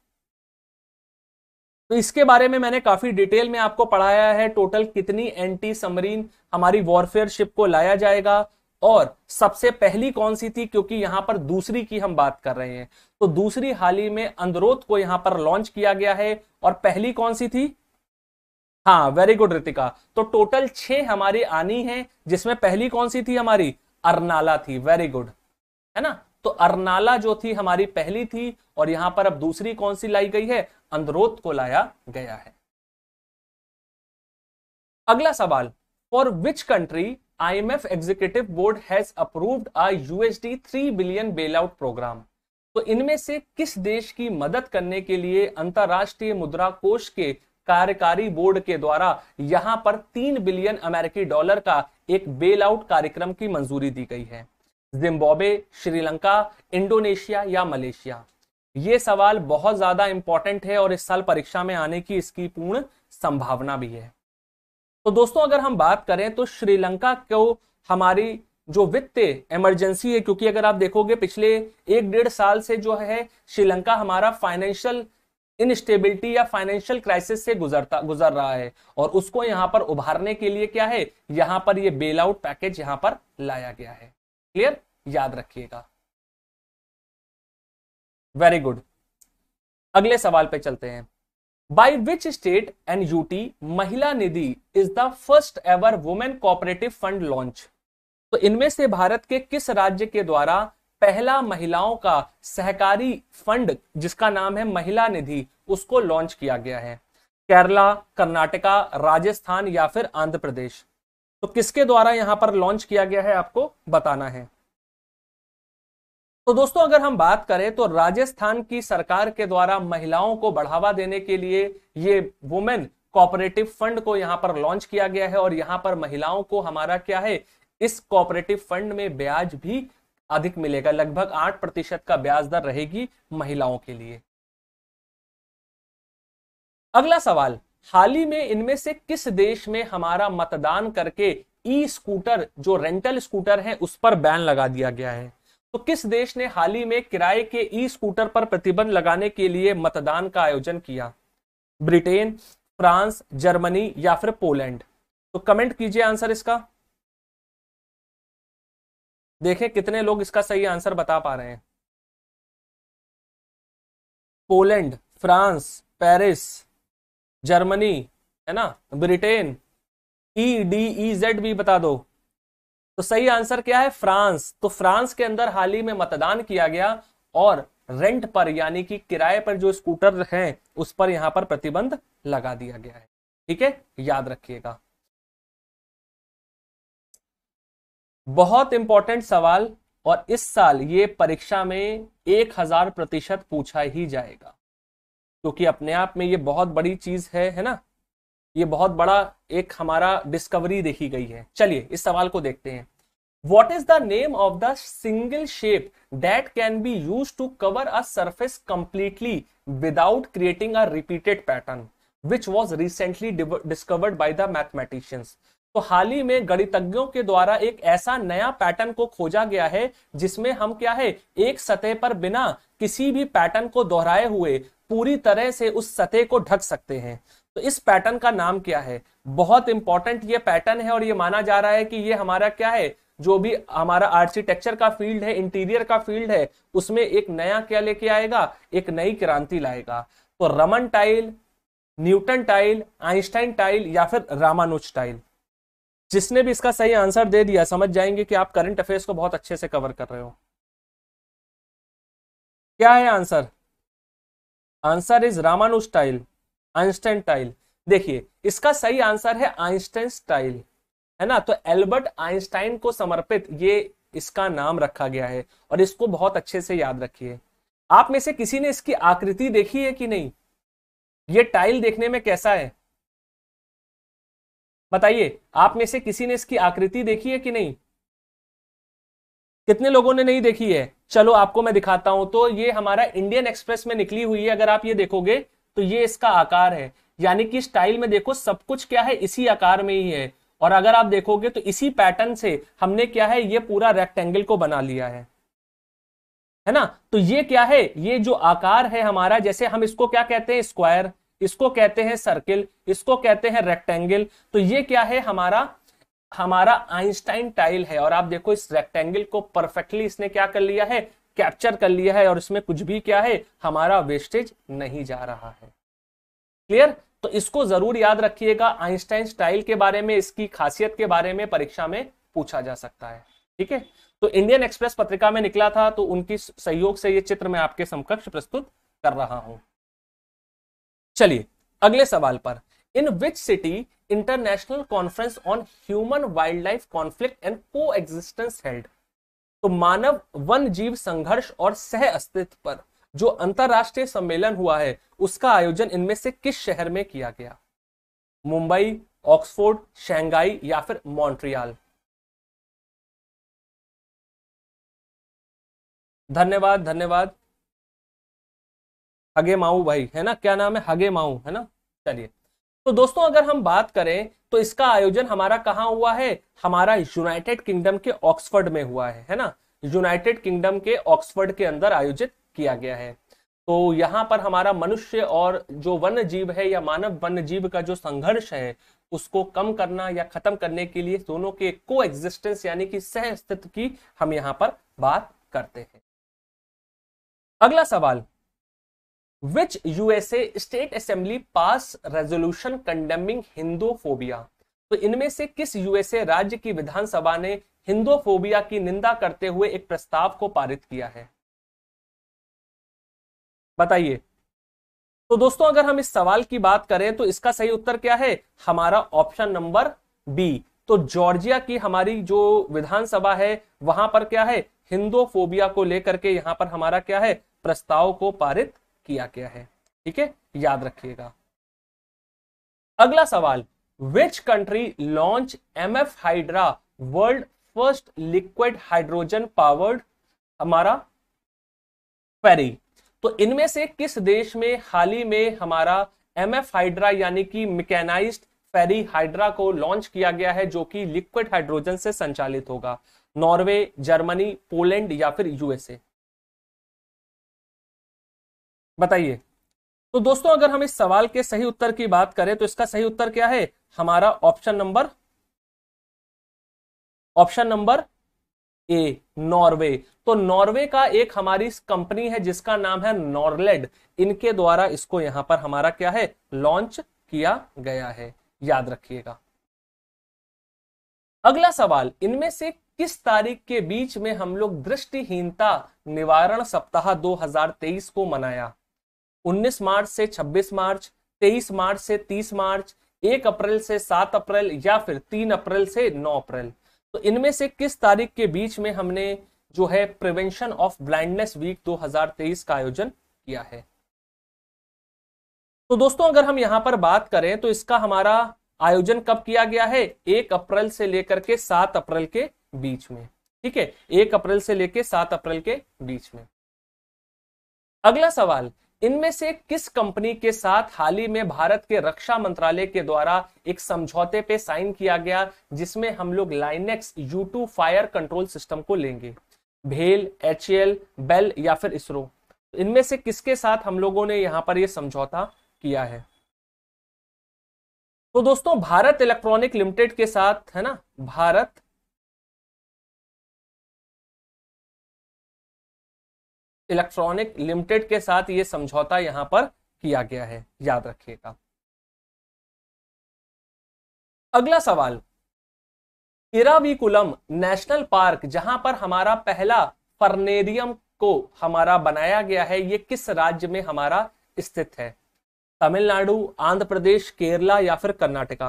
तो इसके बारे में मैंने काफी डिटेल में आपको पढ़ाया है टोटल कितनी एंटी समरीन हमारी वॉरफेयर शिप को लाया जाएगा और सबसे पहली कौन सी थी क्योंकि यहां पर दूसरी की हम बात कर रहे हैं तो दूसरी हाल ही में अंदरोध को यहां पर लॉन्च किया गया है और पहली कौन सी थी हाँ वेरी गुड रितिका तो टोटल छह हमारी आनी है जिसमें पहली कौन सी थी हमारी अरनाला थी वेरी गुड है ना तो अरनाला जो थी हमारी पहली थी और यहां पर अब दूसरी कौन सी लाई गई है अंदरोध को लाया गया है अगला सवाल for which country IMF executive board has approved a USD three billion bailout program तो इनमें से किस देश की मदद करने के लिए अंतर्राष्ट्रीय मुद्रा कोष के कार्यकारी बोर्ड के द्वारा यहां पर तीन बिलियन अमेरिकी डॉलर का एक बेल आउट कार्यक्रम की मंजूरी दी गई है जिम्बाब्वे श्रीलंका इंडोनेशिया या मलेशिया ये सवाल बहुत ज्यादा इंपॉर्टेंट है और इस साल परीक्षा में आने की इसकी पूर्ण संभावना भी है तो दोस्तों अगर हम बात करें तो श्रीलंका को हमारी जो वित्त इमरजेंसी है क्योंकि अगर आप देखोगे पिछले एक डेढ़ साल से जो है श्रीलंका हमारा फाइनेंशियल इनस्टेबिलिटी या फाइनेंशियल क्राइसिस से गुजरता गुजर रहा है और उसको यहां पर उभारने के लिए क्या है यहां पर यह बेल आउट पैकेज यहां पर लाया गया है क्लियर याद रखिएगा वेरी गुड अगले सवाल पे चलते हैं by which state and UT Mahila Nidhi is the first ever women cooperative fund launch तो इनमें से भारत के किस राज्य के द्वारा पहला महिलाओं का सहकारी फंड जिसका नाम है महिला निधि उसको लॉन्च किया गया है केरला कर्नाटका राजस्थान या फिर आंध्र प्रदेश तो किसके द्वारा यहां पर लॉन्च किया गया है आपको बताना है तो दोस्तों अगर हम बात करें तो राजस्थान की सरकार के द्वारा महिलाओं को बढ़ावा देने के लिए ये वुमेन कॉपरेटिव फंड को यहां पर लॉन्च किया गया है और यहां पर महिलाओं को हमारा क्या है इस कॉपरेटिव फंड में ब्याज भी अधिक मिलेगा लगभग आठ प्रतिशत का ब्याज दर रहेगी महिलाओं के लिए अगला सवाल हाल ही में इनमें से किस देश में हमारा मतदान करके ई स्कूटर जो रेंटल स्कूटर है उस पर बैन लगा दिया गया है तो किस देश ने हाल ही में किराए के ई स्कूटर पर प्रतिबंध लगाने के लिए मतदान का आयोजन किया ब्रिटेन फ्रांस जर्मनी या फिर पोलैंड तो कमेंट कीजिए आंसर इसका देखें कितने लोग इसका सही आंसर बता पा रहे हैं पोलैंड फ्रांस पेरिस जर्मनी है ना Britain E D E Z भी बता दो तो सही आंसर क्या है फ्रांस तो फ्रांस के अंदर हाल ही में मतदान किया गया और रेंट पर यानी कि किराए पर जो स्कूटर हैं उस पर यहां पर प्रतिबंध लगा दिया गया है ठीक है याद रखिएगा बहुत इंपॉर्टेंट सवाल और इस साल ये परीक्षा में एक हजार प्रतिशत पूछा ही जाएगा क्योंकि तो अपने आप में ये बहुत बड़ी चीज है है ना ये बहुत बड़ा एक हमारा डिस्कवरी देखी गई है चलिए इस सवाल को देखते हैं what is the name of the single shape that can be use to cover a surface completely without creating a repeated pattern which was recently discovered by the mathematicians तो हाल ही में गणितज्ञों के द्वारा एक ऐसा नया पैटर्न को खोजा गया है जिसमें हम क्या है एक सतह पर बिना किसी भी पैटर्न को दोहराए हुए पूरी तरह से उस सतह को ढक सकते हैं तो इस पैटर्न का नाम क्या है बहुत इंपॉर्टेंट ये पैटर्न है और ये माना जा रहा है कि ये हमारा क्या है जो भी हमारा आर्किटेक्चर का फील्ड है इंटीरियर का फील्ड है उसमें एक नया क्या लेके आएगा एक नई क्रांति लाएगा तो Raman tile Newton tile Einstein tile या फिर रामानुज टाइल जिसने भी इसका सही आंसर दे दिया समझ जाएंगे कि आप करंट अफेयर्स को बहुत अच्छे से कवर कर रहे हो क्या है answer answer is Ramanuj tile Einstein tile देखिए इसका सही आंसर है आइंस्टाइन स्टाइल है ना तो एल्बर्ट आइंस्टाइन को समर्पित ये इसका नाम रखा गया है और इसको बहुत अच्छे से याद रखिए आप में से किसी ने इसकी आकृति देखी है कि नहीं ये टाइल देखने में कैसा है बताइए आप में से किसी ने इसकी आकृति देखी है कि नहीं कितने लोगों ने नहीं देखी है चलो आपको मैं दिखाता हूं तो ये हमारा इंडियन एक्सप्रेस में निकली हुई है अगर आप ये देखोगे तो ये इसका आकार है यानी कि स्टाइल में देखो सब कुछ क्या है इसी आकार में ही है और अगर आप देखोगे तो इसी पैटर्न से हमने क्या है ये पूरा रेक्टेंगल को बना लिया है है ना तो ये क्या है ये जो आकार है हमारा जैसे हम इसको क्या कहते हैं स्क्वायर इसको कहते हैं सर्किल इसको कहते हैं रेक्टेंगल तो ये क्या है हमारा हमारा आइंस्टाइन टाइल है और आप देखो इस रेक्टेंगल को परफेक्टली इसने क्या कर लिया है कैप्चर कर लिया है और इसमें कुछ भी क्या है हमारा वेस्टेज नहीं जा रहा है क्लियर तो इसको जरूर याद रखिएगा आइंस्टाइन स्टाइल के बारे में इसकी खासियत के बारे में परीक्षा में पूछा जा सकता है ठीक है तो इंडियन एक्सप्रेस पत्रिका में निकला था तो उनकी सहयोग से ये चित्र मैं आपके समकक्ष प्रस्तुत कर रहा हूं चलिए अगले सवाल पर in which city international conference on human wildlife conflict and coexistence held तो मानव वन जीव संघर्ष और सह अस्तित्व पर जो अंतर्राष्ट्रीय सम्मेलन हुआ है उसका आयोजन इनमें से किस शहर में किया गया मुंबई ऑक्सफोर्ड शंघाई या फिर मॉन्ट्रियल धन्यवाद धन्यवाद हगे माऊ भाई है ना क्या नाम है हगे माऊ है ना चलिए तो दोस्तों अगर हम बात करें तो इसका आयोजन हमारा कहाँ हुआ है हमारा यूनाइटेड किंगडम के ऑक्सफर्ड में हुआ है है ना यूनाइटेड किंगडम के ऑक्सफर्ड के अंदर आयोजित किया गया है तो यहाँ पर हमारा मनुष्य और जो वन्य जीव है या मानव वन्य जीव का जो संघर्ष है उसको कम करना या खत्म करने के लिए दोनों के को एग्जिस्टेंस यानी कि सह अस्तित्व की हम यहाँ पर बात करते हैं अगला सवाल which USA state assembly pass resolution condemning हिंदोफोबिया तो इनमें से किस यूएसए राज्य की विधानसभा ने हिंदोफोबिया की निंदा करते हुए एक प्रस्ताव को पारित किया है बताइए तो दोस्तों अगर हम इस सवाल की बात करें तो इसका सही उत्तर क्या है हमारा ऑप्शन नंबर बी तो जॉर्जिया की हमारी जो विधानसभा है वहां पर क्या है हिंदोफोबिया को लेकर के यहां पर हमारा क्या है प्रस्ताव को पारित किया गया है ठीक है याद रखिएगा अगला सवाल which country launch M F Hydra world first liquid hydrogen powered हमारा फेरी तो इनमें से किस देश में हाल ही में हमारा एम एफ हाइड्रा यानी कि मैकेनाइज्ड फेरी हाइड्रा को लॉन्च किया गया है जो कि लिक्विड हाइड्रोजन से संचालित होगा नॉर्वे जर्मनी पोलैंड या फिर यूएसए बताइए तो दोस्तों अगर हम इस सवाल के सही उत्तर की बात करें तो इसका सही उत्तर क्या है हमारा option number option number A Norway तो नॉर्वे का एक हमारी कंपनी है जिसका नाम है नॉर्लेड इनके द्वारा इसको यहां पर हमारा क्या है लॉन्च किया गया है याद रखिएगा अगला सवाल इनमें से किस तारीख के बीच में हम लोग दृष्टिहीनता निवारण सप्ताह 2023 को मनाया 19 मार्च से 26 मार्च 23 मार्च से 30 मार्च 1 अप्रैल से 7 अप्रैल या फिर 3 अप्रैल से 9 अप्रैल तो इनमें से किस तारीख के बीच में हमने जो है प्रिवेंशन ऑफ ब्लाइंडनेस वीक 2023 का आयोजन किया है तो दोस्तों अगर हम यहां पर बात करें तो इसका हमारा आयोजन कब किया गया है एक अप्रैल से लेकर के सात अप्रैल के बीच में ठीक है एक अप्रैल से लेकर सात अप्रैल के बीच में अगला सवाल इनमें से किस कंपनी के साथ हाल ही में भारत के रक्षा मंत्रालय के द्वारा एक समझौते पे साइन किया गया जिसमें हम लोग Lynx U two fire control system को लेंगे भेल एच बेल या फिर इसरो इनमें से किसके साथ हम लोगों ने यहां पर यह समझौता किया है तो दोस्तों भारत इलेक्ट्रॉनिक लिमिटेड के साथ है ना भारत इलेक्ट्रॉनिक लिमिटेड के साथ ये समझौता यहां पर किया गया है याद रखिएगा अगला सवाल इराविकुलम नेशनल पार्क जहां पर हमारा पहला फर्नेरियम को हमारा बनाया गया है ये किस राज्य में हमारा स्थित है तमिलनाडु आंध्र प्रदेश केरला या फिर कर्नाटका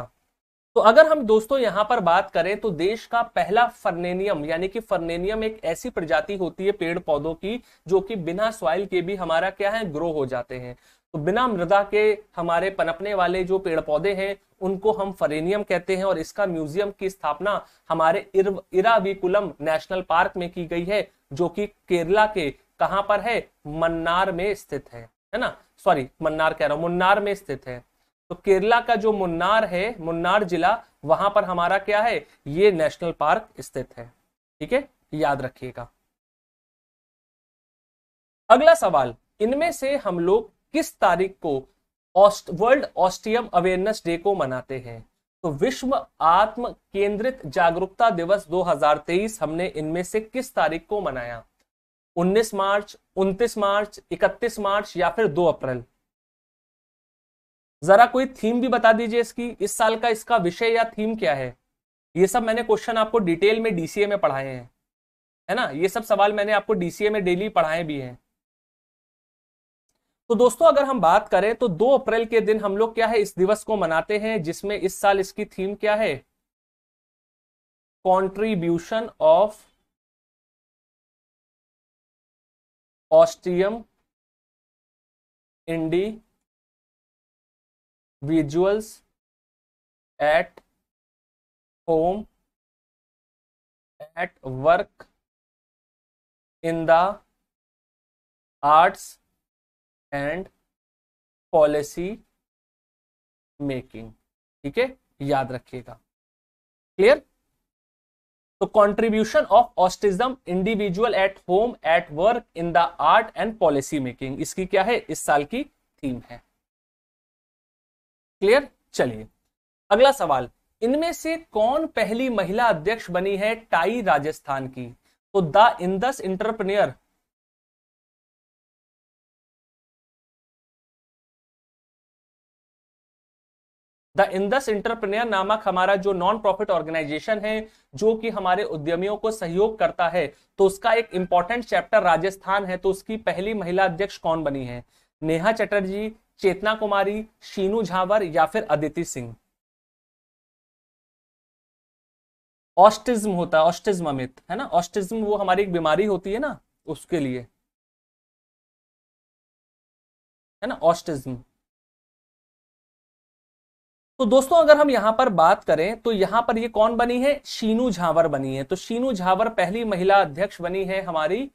तो अगर हम दोस्तों यहां पर बात करें तो देश का पहला फर्नेनियम यानी कि फर्नेनियम एक ऐसी प्रजाति होती है पेड़ पौधों की जो कि बिना सॉइल के भी हमारा क्या है ग्रो हो जाते हैं तो बिना मृदा के हमारे पनपने वाले जो पेड़ पौधे हैं उनको हम फरेनियम कहते हैं और इसका म्यूजियम की स्थापना हमारे इराविकुलम नेशनल पार्क में की गई है जो कि केरला के कहां पर है मन्नार में स्थित है है ना सॉरी मन्नार कह रहा हूं मुन्नार में स्थित है तो केरला का जो मुन्नार है मुन्नार जिला वहां पर हमारा क्या है ये नेशनल पार्क स्थित है ठीक है याद रखिएगा अगला सवाल इनमें से हम लोग किस तारीख को ऑस्ट वर्ल्ड ऑस्टियम अवेयरनेस डे को मनाते हैं तो विश्व आत्म केंद्रित जागरूकता दिवस 2023 हमने इनमें से किस तारीख को मनाया 19 मार्च 29 मार्च 31 मार्च या फिर 2 अप्रैल जरा कोई थीम भी बता दीजिए इसकी इस साल का इसका विषय या थीम क्या है ये सब मैंने क्वेश्चन आपको डिटेल में डीसीए में पढ़ाए हैं है ना ये सब सवाल मैंने आपको डीसीए में डेली पढ़ाए भी हैं तो दोस्तों अगर हम बात करें तो 2 अप्रैल के दिन हम लोग क्या है इस दिवस को मनाते हैं जिसमें इस साल इसकी थीम क्या है contribution of autism individuals visuals at home at work in the arts and policy making ठीक है याद रखिएगा क्लियर तो contribution of autism individual at home at work in the art and policy making इसकी क्या है इस साल की थीम है क्लियर चलिए अगला सवाल इनमें से कौन पहली महिला अध्यक्ष बनी है टाई राजस्थान की तो the Indus entrepreneur the Indus entrepreneur नामक हमारा जो नॉन प्रॉफिट ऑर्गेनाइजेशन है जो कि हमारे उद्यमियों को सहयोग करता है तो उसका एक इंपॉर्टेंट चैप्टर राजस्थान है तो उसकी पहली महिला अध्यक्ष कौन बनी है नेहा चटर्जी चेतना कुमारी शीनू झावर या फिर अदिति सिंह ऑस्टिज्म होता है ऑस्टिज्म अमित है ना ऑस्टिज्म वो हमारी एक बीमारी होती है ना उसके लिए है ना ऑस्टिज्म तो दोस्तों अगर हम यहां पर बात करें तो यहां पर ये कौन बनी है शीनू झावर बनी है तो शीनू झावर पहली महिला अध्यक्ष बनी है हमारी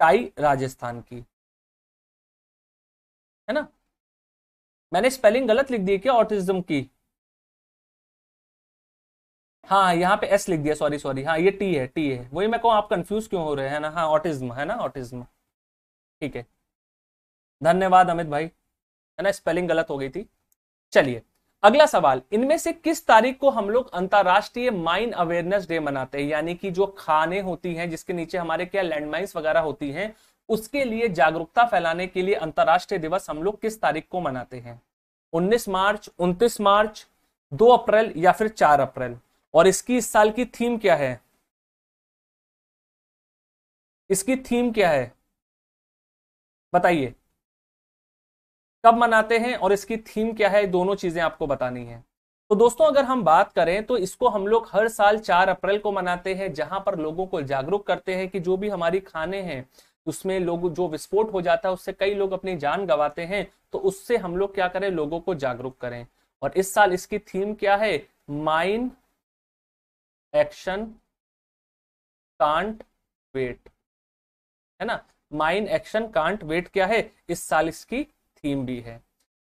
टाई राजस्थान की है ना मैंने स्पेलिंग गलत लिख दी क्या ऑटिज्म की हाँ यहाँ पे एस लिख दिया सॉरी सॉरी हाँ ये टी है टी है वही मैं कहूँ आप कंफ्यूज क्यों हो रहे हैं ना हाँ ऑटिज्म है ना ऑटिज्म ठीक है धन्यवाद अमित भाई है ना स्पेलिंग गलत हो गई थी चलिए अगला सवाल इनमें से किस तारीख को हम लोग अंतर्राष्ट्रीय माइन अवेयरनेस डे मनाते हैं यानी कि जो खाने होती हैं जिसके नीचे हमारे क्या लैंडमाइंस वगैरह होती हैं उसके लिए जागरूकता फैलाने के लिए अंतर्राष्ट्रीय दिवस हम लोग किस तारीख को मनाते हैं 19 मार्च 29 मार्च 2 अप्रैल या फिर 4 अप्रैल और इसकी इस साल की थीम क्या है इसकी थीम क्या है बताइए कब मनाते हैं और इसकी थीम क्या है दोनों चीजें आपको बतानी है तो दोस्तों अगर हम बात करें तो इसको हम लोग हर साल चार अप्रैल को मनाते हैं जहां पर लोगों को जागरूक करते हैं कि जो भी हमारी खाने हैं उसमें लोग जो विस्फोट हो जाता है उससे कई लोग अपनी जान गंवाते हैं तो उससे हम लोग क्या करें लोगों को जागरूक करें और इस साल इसकी थीम क्या है माइन एक्शन कांट वेट है ना माइन एक्शन कांट वेट क्या है इस साल इसकी थीम भी है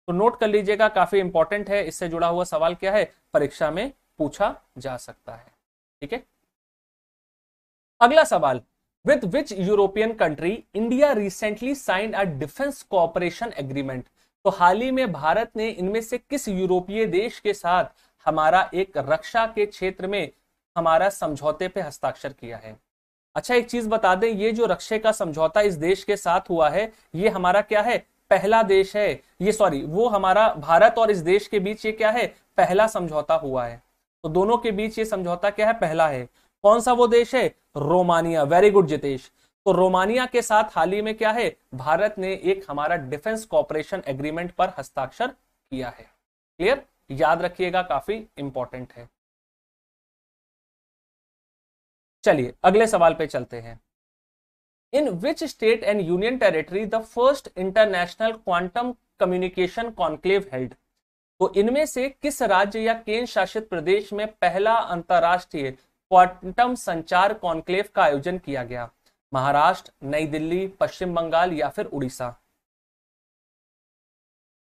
तो नोट कर लीजिएगा काफी इंपॉर्टेंट है इससे जुड़ा हुआ सवाल क्या है परीक्षा में पूछा जा सकता है ठीक है अगला सवाल with which European country India recently sign a defence cooperation agreement तो हाल ही में भारत ने इनमें से किस यूरोपीय देश के साथ हमारा एक रक्षा के क्षेत्र में हमारा समझौते पे हस्ताक्षर किया है अच्छा एक चीज बता दें ये जो रक्षे का समझौता इस देश के साथ हुआ है ये हमारा क्या है पहला देश है ये सॉरी वो हमारा भारत और इस देश के बीच ये क्या है पहला समझौता हुआ है तो दोनों के बीच ये समझौता क्या है पहला है कौन सा वो देश है रोमानिया वेरी गुड जितेश तो रोमानिया के साथ हाल ही में क्या है भारत ने एक हमारा डिफेंस कॉपरेशन एग्रीमेंट पर हस्ताक्षर किया है क्लियर याद रखिएगा काफी इंपॉर्टेंट है चलिए अगले सवाल पे चलते हैं in which state and union territory the first international quantum communication conclave held तो इनमें से किस राज्य या केंद्र शासित प्रदेश में पहला अंतर्राष्ट्रीय क्वांटम संचार कॉन्क्लेव का आयोजन किया गया महाराष्ट्र नई दिल्ली पश्चिम बंगाल या फिर उड़ीसा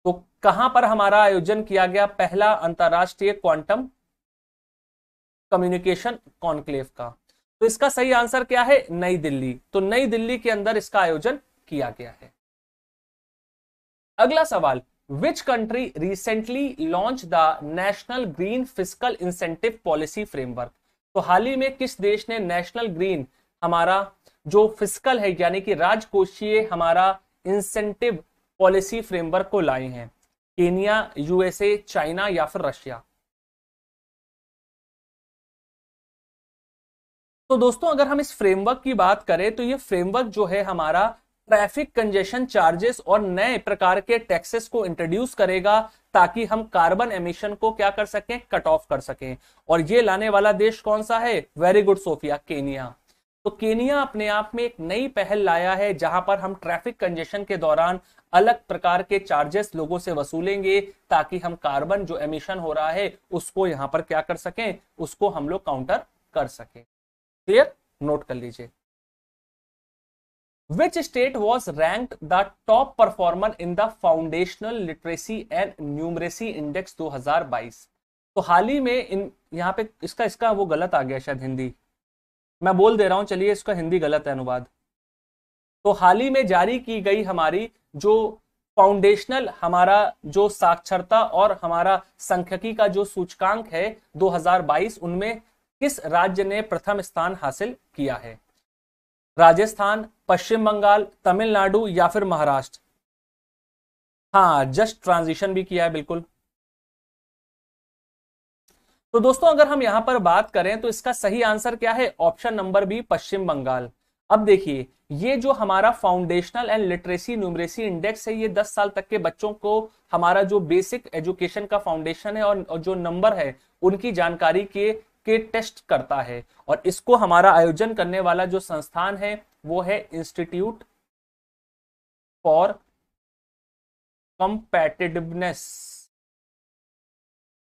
तो कहां पर हमारा आयोजन किया गया पहला अंतर्राष्ट्रीय क्वांटम कम्युनिकेशन कॉन्क्लेव का तो इसका सही आंसर क्या है नई दिल्ली तो नई दिल्ली के अंदर इसका आयोजन किया गया है अगला सवाल which country recently launch the national green physical incentive policy framework तो हाल ही में किस देश ने नेशनल ग्रीन हमारा जो फिजिकल है यानी कि राजकोषीय हमारा इंसेंटिव पॉलिसी फ्रेमवर्क को लाए हैं केनिया यूएसए चाइना या फिर रशिया तो दोस्तों अगर हम इस फ्रेमवर्क की बात करें तो ये फ्रेमवर्क जो है हमारा ट्रैफिक कंजेशन चार्जेस और नए प्रकार के टैक्सेस को इंट्रोड्यूस करेगा ताकि हम कार्बन एमिशन को क्या कर सकें कट ऑफ कर सकें और ये लाने वाला देश कौन सा है वेरी गुड सोफिया केनिया तो केनिया अपने आप में एक नई पहल लाया है जहां पर हम ट्रैफिक कंजेशन के दौरान अलग प्रकार के चार्जेस लोगों से वसूलेंगे ताकि हम कार्बन जो एमिशन हो रहा है उसको यहां पर क्या कर सकें उसको हम लोग काउंटर कर सकें क्लियर नोट कर लीजिए Which state was ranked the top performer in the Foundational Literacy and Numeracy Index 2022? तो हाल ही में इन यहाँ पे इसका इसका वो गलत आ गया शायद हिंदी मैं बोल दे रहा हूँ चलिए इसका हिंदी गलत है अनुवाद तो हाल ही में जारी की गई हमारी जो फाउंडेशनल हमारा जो साक्षरता और हमारा संख्यकी का जो सूचकांक है 2022 उनमें किस राज्य ने प्रथम स्थान हासिल किया है राजस्थान पश्चिम बंगाल तमिलनाडु या फिर महाराष्ट्र हाँ जस्ट ट्रांजिशन भी किया है बिल्कुल तो दोस्तों अगर हम यहां पर बात करें तो इसका सही आंसर क्या है option number B Pashchim Bangal अब देखिए ये जो हमारा foundational and literacy numeracy index है ये 10 साल तक के बच्चों को हमारा जो बेसिक एजुकेशन का फाउंडेशन है और जो नंबर है उनकी जानकारी के के टेस्ट करता है और इसको हमारा आयोजन करने वाला जो संस्थान है वो है institute for competitiveness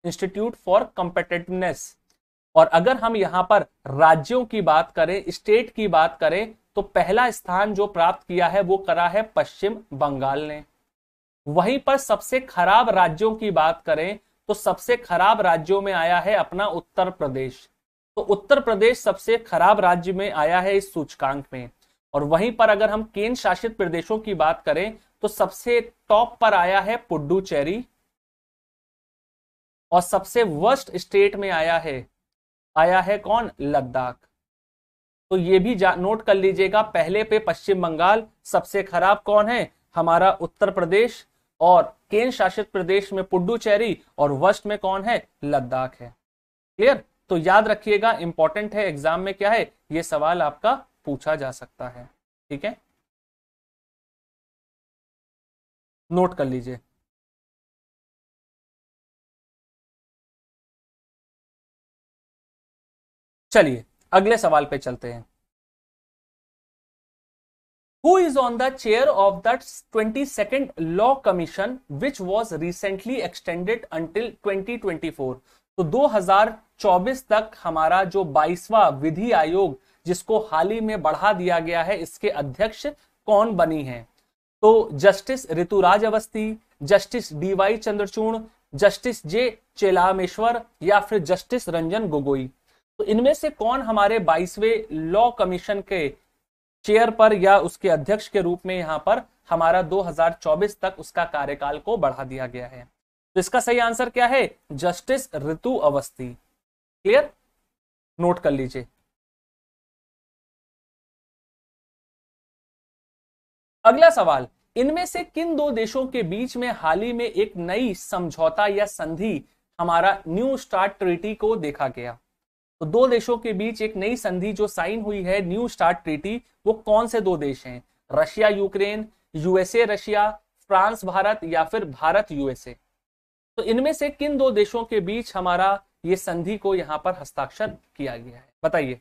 institute for competitiveness और अगर हम यहां पर राज्यों की बात करें स्टेट की बात करें तो पहला स्थान जो प्राप्त किया है वो करा है पश्चिम बंगाल ने वहीं पर सबसे खराब राज्यों की बात करें तो सबसे खराब राज्यों में आया है अपना उत्तर प्रदेश तो उत्तर प्रदेश सबसे खराब राज्य में आया है इस सूचकांक में और वहीं पर अगर हम केंद्र शासित प्रदेशों की बात करें तो सबसे टॉप पर आया है पुडुचेरी और सबसे वर्स्ट स्टेट में आया है आया है कौन लद्दाख तो ये भी नोट कर लीजिएगा पहले पे पश्चिम बंगाल सबसे खराब कौन है हमारा उत्तर प्रदेश और केंद्र शासित प्रदेश में पुडुचेरी और वेस्ट में कौन है लद्दाख है क्लियर तो याद रखिएगा इंपॉर्टेंट है एग्जाम में क्या है ये सवाल आपका पूछा जा सकता है ठीक है नोट कर लीजिए चलिए अगले सवाल पे चलते हैं who is on the chair of the 22nd law commission which was recently extended until 2024 तो 2024 तक हमारा जो 22वां विधि आयोग जिसको हाल ही में बढ़ा दिया गया है इसके अध्यक्ष कौन बनी हैं तो justice Rituraj Awasthi justice D Y Chandrachud justice J Chelameswar या फिर जस्टिस रंजन गोगोई तो इनमें से कौन हमारे 22वें लॉ कमीशन के चेयर पर या उसके अध्यक्ष के रूप में यहाँ पर हमारा 2024 तक उसका कार्यकाल को बढ़ा दिया गया है तो इसका सही आंसर क्या है justice Ritu Awasthi clear note कर लीजिए अगला सवाल इनमें से किन दो देशों के बीच में हाल ही में एक नई समझौता या संधि हमारा न्यू स्टार्ट ट्रीटी को देखा गया तो दो देशों के बीच एक नई संधि जो साइन हुई है न्यू स्टार्ट ट्रीटी वो कौन से दो देश हैं Russia Ukraine USA Russia France Bharat या फिर भारत यूएसए तो इनमें से किन दो देशों के बीच हमारा ये संधि को यहां पर हस्ताक्षर किया गया है बताइए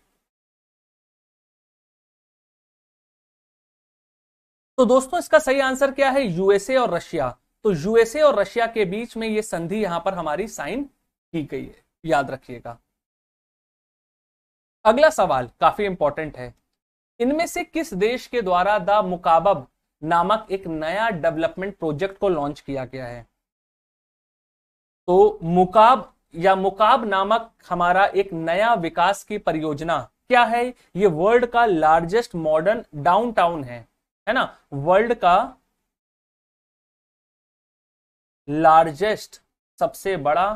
तो दोस्तों इसका सही आंसर क्या है यूएसए और रशिया तो यूएसए और रशिया के बीच में ये संधि यहां पर हमारी साइन की गई है याद रखिएगा अगला सवाल काफी इंपॉर्टेंट है इनमें से किस देश के द्वारा द मुकाबब नामक एक नया डेवलपमेंट प्रोजेक्ट को लॉन्च किया गया है तो मुकाब या मुकाब नामक हमारा एक नया विकास की परियोजना क्या है ये वर्ल्ड का लार्जेस्ट मॉडर्न डाउनटाउन है है ना वर्ल्ड का लार्जेस्ट सबसे बड़ा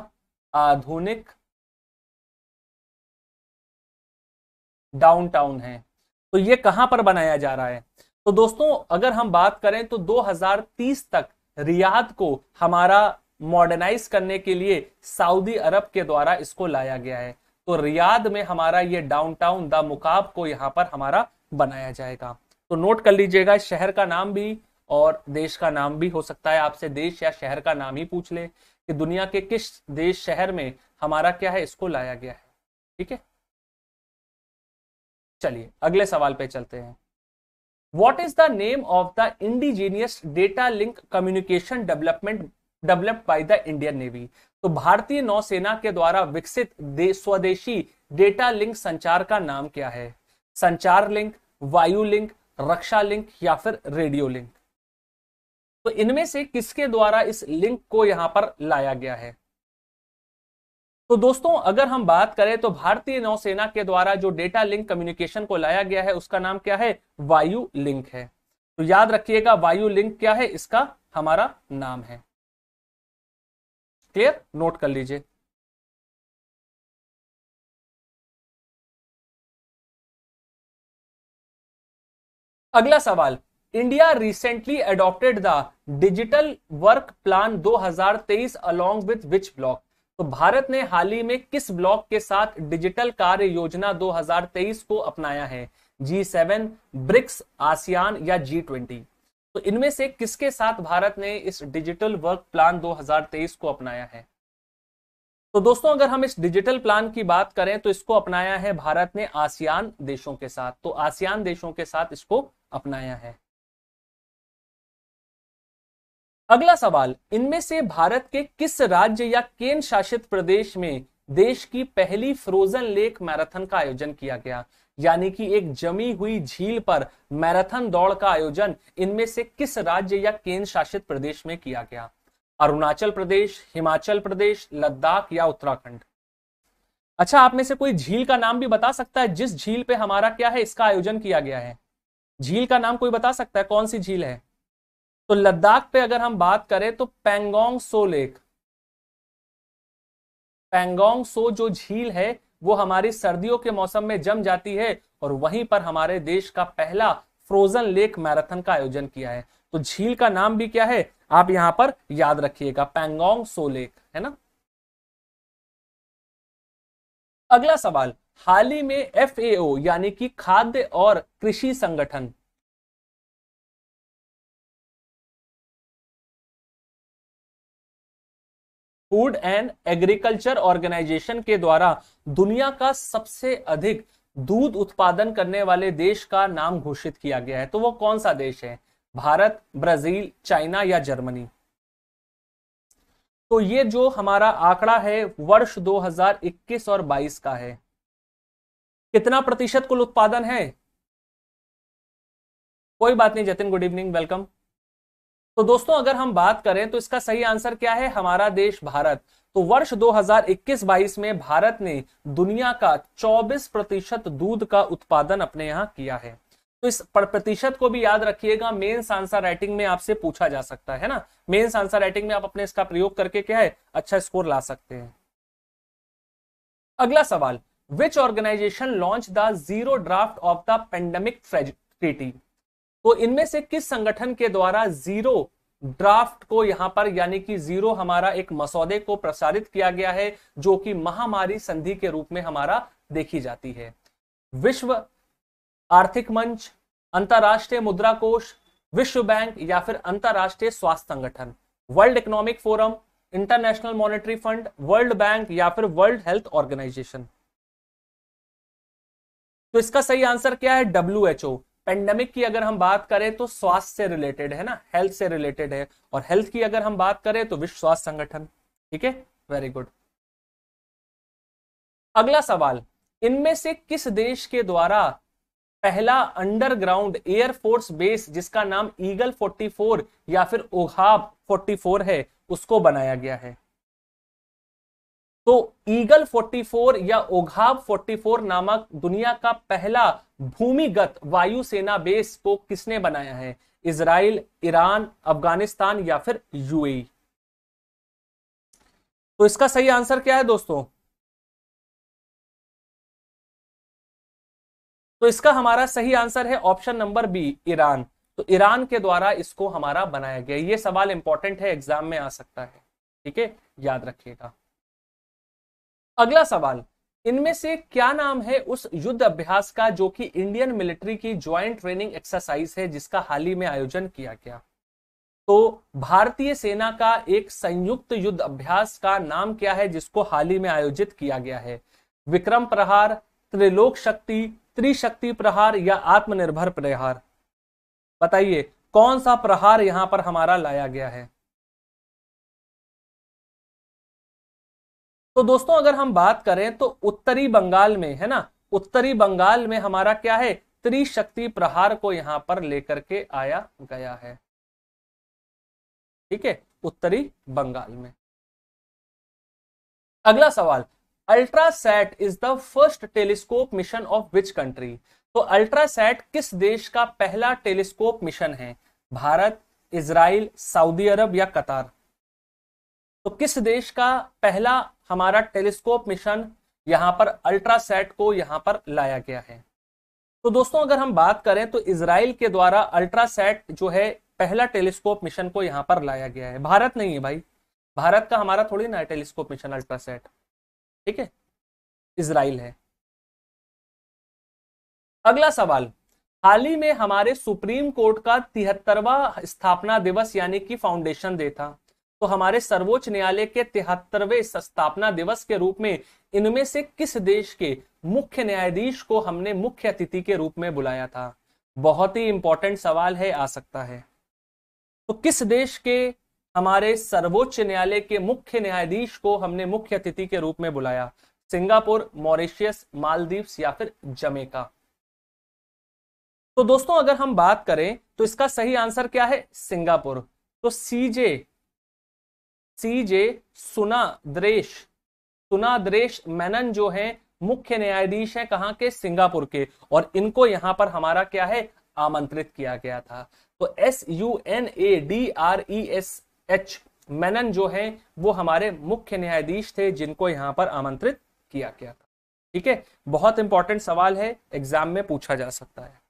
आधुनिक डाउनटाउन है तो ये कहां पर बनाया जा रहा है तो दोस्तों अगर हम बात करें तो 2030 तक रियाद को हमारा मॉडर्नाइज करने के लिए सऊदी अरब के द्वारा इसको लाया गया है तो रियाद में हमारा ये डाउनटाउन द मुकाब को यहां पर हमारा बनाया जाएगा तो नोट कर लीजिएगा शहर का नाम भी और देश का नाम भी हो सकता है आपसे देश या शहर का नाम ही पूछ ले कि दुनिया के किस देश शहर में हमारा क्या है इसको लाया गया है ठीक है चलिए अगले सवाल पे चलते हैं what is the name of the indigenous data link communication development developed by the Indian navy तो भारतीय नौसेना के द्वारा विकसित स्वदेशी डेटा लिंक संचार का नाम क्या है संचार लिंक वायु लिंक रक्षा लिंक या फिर रेडियो लिंक तो इनमें से किसके द्वारा इस लिंक को यहां पर लाया गया है तो दोस्तों अगर हम बात करें तो भारतीय नौसेना के द्वारा जो डेटा लिंक कम्युनिकेशन को लाया गया है उसका नाम क्या है वायु लिंक है तो याद रखिएगा वायु लिंक क्या है इसका हमारा नाम है क्लियर नोट कर लीजिए अगला सवाल India recently adopted the digital work plan 2023 along with which bloc तो भारत ने हाल ही में किस ब्लॉक के साथ डिजिटल कार्य योजना 2023 को अपनाया है जी सेवन ब्रिक्स आसियान या जी ट्वेंटी तो इनमें से किसके साथ भारत ने इस डिजिटल वर्क प्लान 2023 को अपनाया है तो दोस्तों अगर हम इस डिजिटल प्लान की बात करें तो इसको अपनाया है भारत ने आसियान देशों के साथ तो आसियान देशों के साथ इसको अपनाया है अगला सवाल इनमें से भारत के किस राज्य या केंद्र शासित प्रदेश में देश की पहली फ्रोजन लेक मैराथन का आयोजन किया गया यानी कि एक जमी हुई झील पर मैराथन दौड़ का आयोजन इनमें से किस राज्य या केंद्र शासित प्रदेश में किया गया अरुणाचल प्रदेश हिमाचल प्रदेश लद्दाख या उत्तराखंड अच्छा आप में से कोई झील का नाम भी बता सकता है जिस झील पे हमारा क्या है इसका आयोजन किया गया है झील का नाम कोई बता सकता है कौन सी झील है तो लद्दाख पे अगर हम बात करें तो पेंगोंग सो लेक पेंगोंग सो जो झील है वो हमारी सर्दियों के मौसम में जम जाती है और वहीं पर हमारे देश का पहला फ्रोजन लेक मैराथन का आयोजन किया है तो झील का नाम भी क्या है आप यहां पर याद रखिएगा पेंगोंग सो लेक है ना अगला सवाल हाल ही में एफ यानी कि खाद्य और कृषि संगठन फूड एंड एग्रीकल्चर ऑर्गेनाइजेशन के द्वारा दुनिया का सबसे अधिक दूध उत्पादन करने वाले देश का नाम घोषित किया गया है तो वो कौन सा देश है भारत ब्राजील चाइना या जर्मनी तो ये जो हमारा आंकड़ा है वर्ष 2021 और 22 का है कितना प्रतिशत कुल उत्पादन है कोई बात नहीं जतिन गुड इवनिंग वेलकम तो दोस्तों अगर हम बात करें तो इसका सही आंसर क्या है हमारा देश भारत तो वर्ष 2021-22 में भारत ने दुनिया का 24 प्रतिशत दूध का उत्पादन अपने यहाँ किया है तो इस प्रतिशत को भी याद रखिएगा मेन्स आंसर राइटिंग में आपसे पूछा जा सकता है ना मेन्स आंसर राइटिंग में आप अपने इसका प्रयोग करके क्या है अच्छा स्कोर ला सकते हैं अगला सवाल which organization launch the zero draft of the pandemic treaty तो इनमें से किस संगठन के द्वारा जीरो ड्राफ्ट को यहां पर यानी कि जीरो हमारा एक मसौदे को प्रसारित किया गया है जो कि महामारी संधि के रूप में हमारा देखी जाती है विश्व आर्थिक मंच अंतर्राष्ट्रीय मुद्रा कोष विश्व बैंक या फिर अंतर्राष्ट्रीय स्वास्थ्य संगठन world economic forum international monetary fund world bank या फिर वर्ल्ड हेल्थ ऑर्गेनाइजेशन तो इसका सही आंसर क्या है डब्ल्यू एच ओ पेंडेमिक की अगर हम बात करें तो स्वास्थ्य से रिलेटेड है ना हेल्थ से रिलेटेड है और हेल्थ की अगर हम बात करें तो विश्व स्वास्थ्य संगठन ठीक है वेरी गुड अगला सवाल इनमें से किस देश के द्वारा पहला अंडरग्राउंड एयरफोर्स बेस जिसका नाम ईगल 44 या फिर ओघाब 44 है उसको बनाया गया है तो ईगल 44 या ओघाब 44 नामक दुनिया का पहला भूमिगत वायुसेना बेस को किसने बनाया है इसराइल ईरान अफगानिस्तान या फिर यूएई तो इसका सही आंसर क्या है दोस्तों तो इसका हमारा सही आंसर है ऑप्शन नंबर बी ईरान तो ईरान के द्वारा इसको हमारा बनाया गया ये सवाल इंपॉर्टेंट है एग्जाम में आ सकता है ठीक है याद रखिएगा अगला सवाल इनमें से क्या नाम है उस युद्ध अभ्यास का जो कि इंडियन मिलिट्री की ज्वाइंट ट्रेनिंग एक्सरसाइज है जिसका हाल ही में आयोजन किया गया तो भारतीय सेना का एक संयुक्त युद्ध अभ्यास का नाम क्या है जिसको हाल ही में आयोजित किया गया है विक्रम प्रहार त्रिलोक शक्ति त्रिशक्ति प्रहार या आत्मनिर्भर प्रहार बताइए कौन सा प्रहार यहां पर हमारा लाया गया है तो दोस्तों अगर हम बात करें तो उत्तरी बंगाल में है ना उत्तरी बंगाल में हमारा क्या है त्रिशक्ति प्रहार को यहां पर लेकर के आया गया है ठीक है उत्तरी बंगाल में अगला सवाल ULTRASAT is the first telescope mission of which country तो अल्ट्रासैट किस देश का पहला टेलीस्कोप मिशन है भारत इसराइल सऊदी अरब या कतार तो किस देश का पहला हमारा टेलीस्कोप मिशन यहां पर अल्ट्रासेट को यहां पर लाया गया है तो दोस्तों अगर हम बात करें तो इसराइल के द्वारा अल्ट्रासेट जो है पहला टेलीस्कोप मिशन को यहां पर लाया गया है भारत नहीं है भाई भारत का हमारा थोड़ी ना टेलीस्कोप मिशन अल्ट्रासेट ठीक है इसराइल है अगला सवाल हाल ही में हमारे सुप्रीम कोर्ट का तिहत्तरवा स्थापना दिवस यानी कि फाउंडेशन डे था तो हमारे सर्वोच्च न्यायालय के तिहत्तरवे स्थापना दिवस के रूप में इनमें से किस देश के मुख्य न्यायाधीश को हमने मुख्य अतिथि के रूप में बुलाया था बहुत ही इंपॉर्टेंट सवाल है आ सकता है तो किस देश के हमारे सर्वोच्च न्यायालय के मुख्य न्यायाधीश को हमने मुख्य अतिथि के रूप में बुलाया सिंगापुर मॉरिशियस मालदीव या फिर जमेका तो दोस्तों अगर हम बात करें तो इसका सही आंसर क्या है सिंगापुर तो सीजे सीजे सुना द्रेश मेनन जो है मुख्य न्यायाधीश है कहां के सिंगापुर के और इनको यहां पर हमारा क्या है आमंत्रित किया गया था तो S U N A D R E S H Menon जो है वो हमारे मुख्य न्यायाधीश थे जिनको यहां पर आमंत्रित किया गया था ठीक है बहुत इंपॉर्टेंट सवाल है एग्जाम में पूछा जा सकता है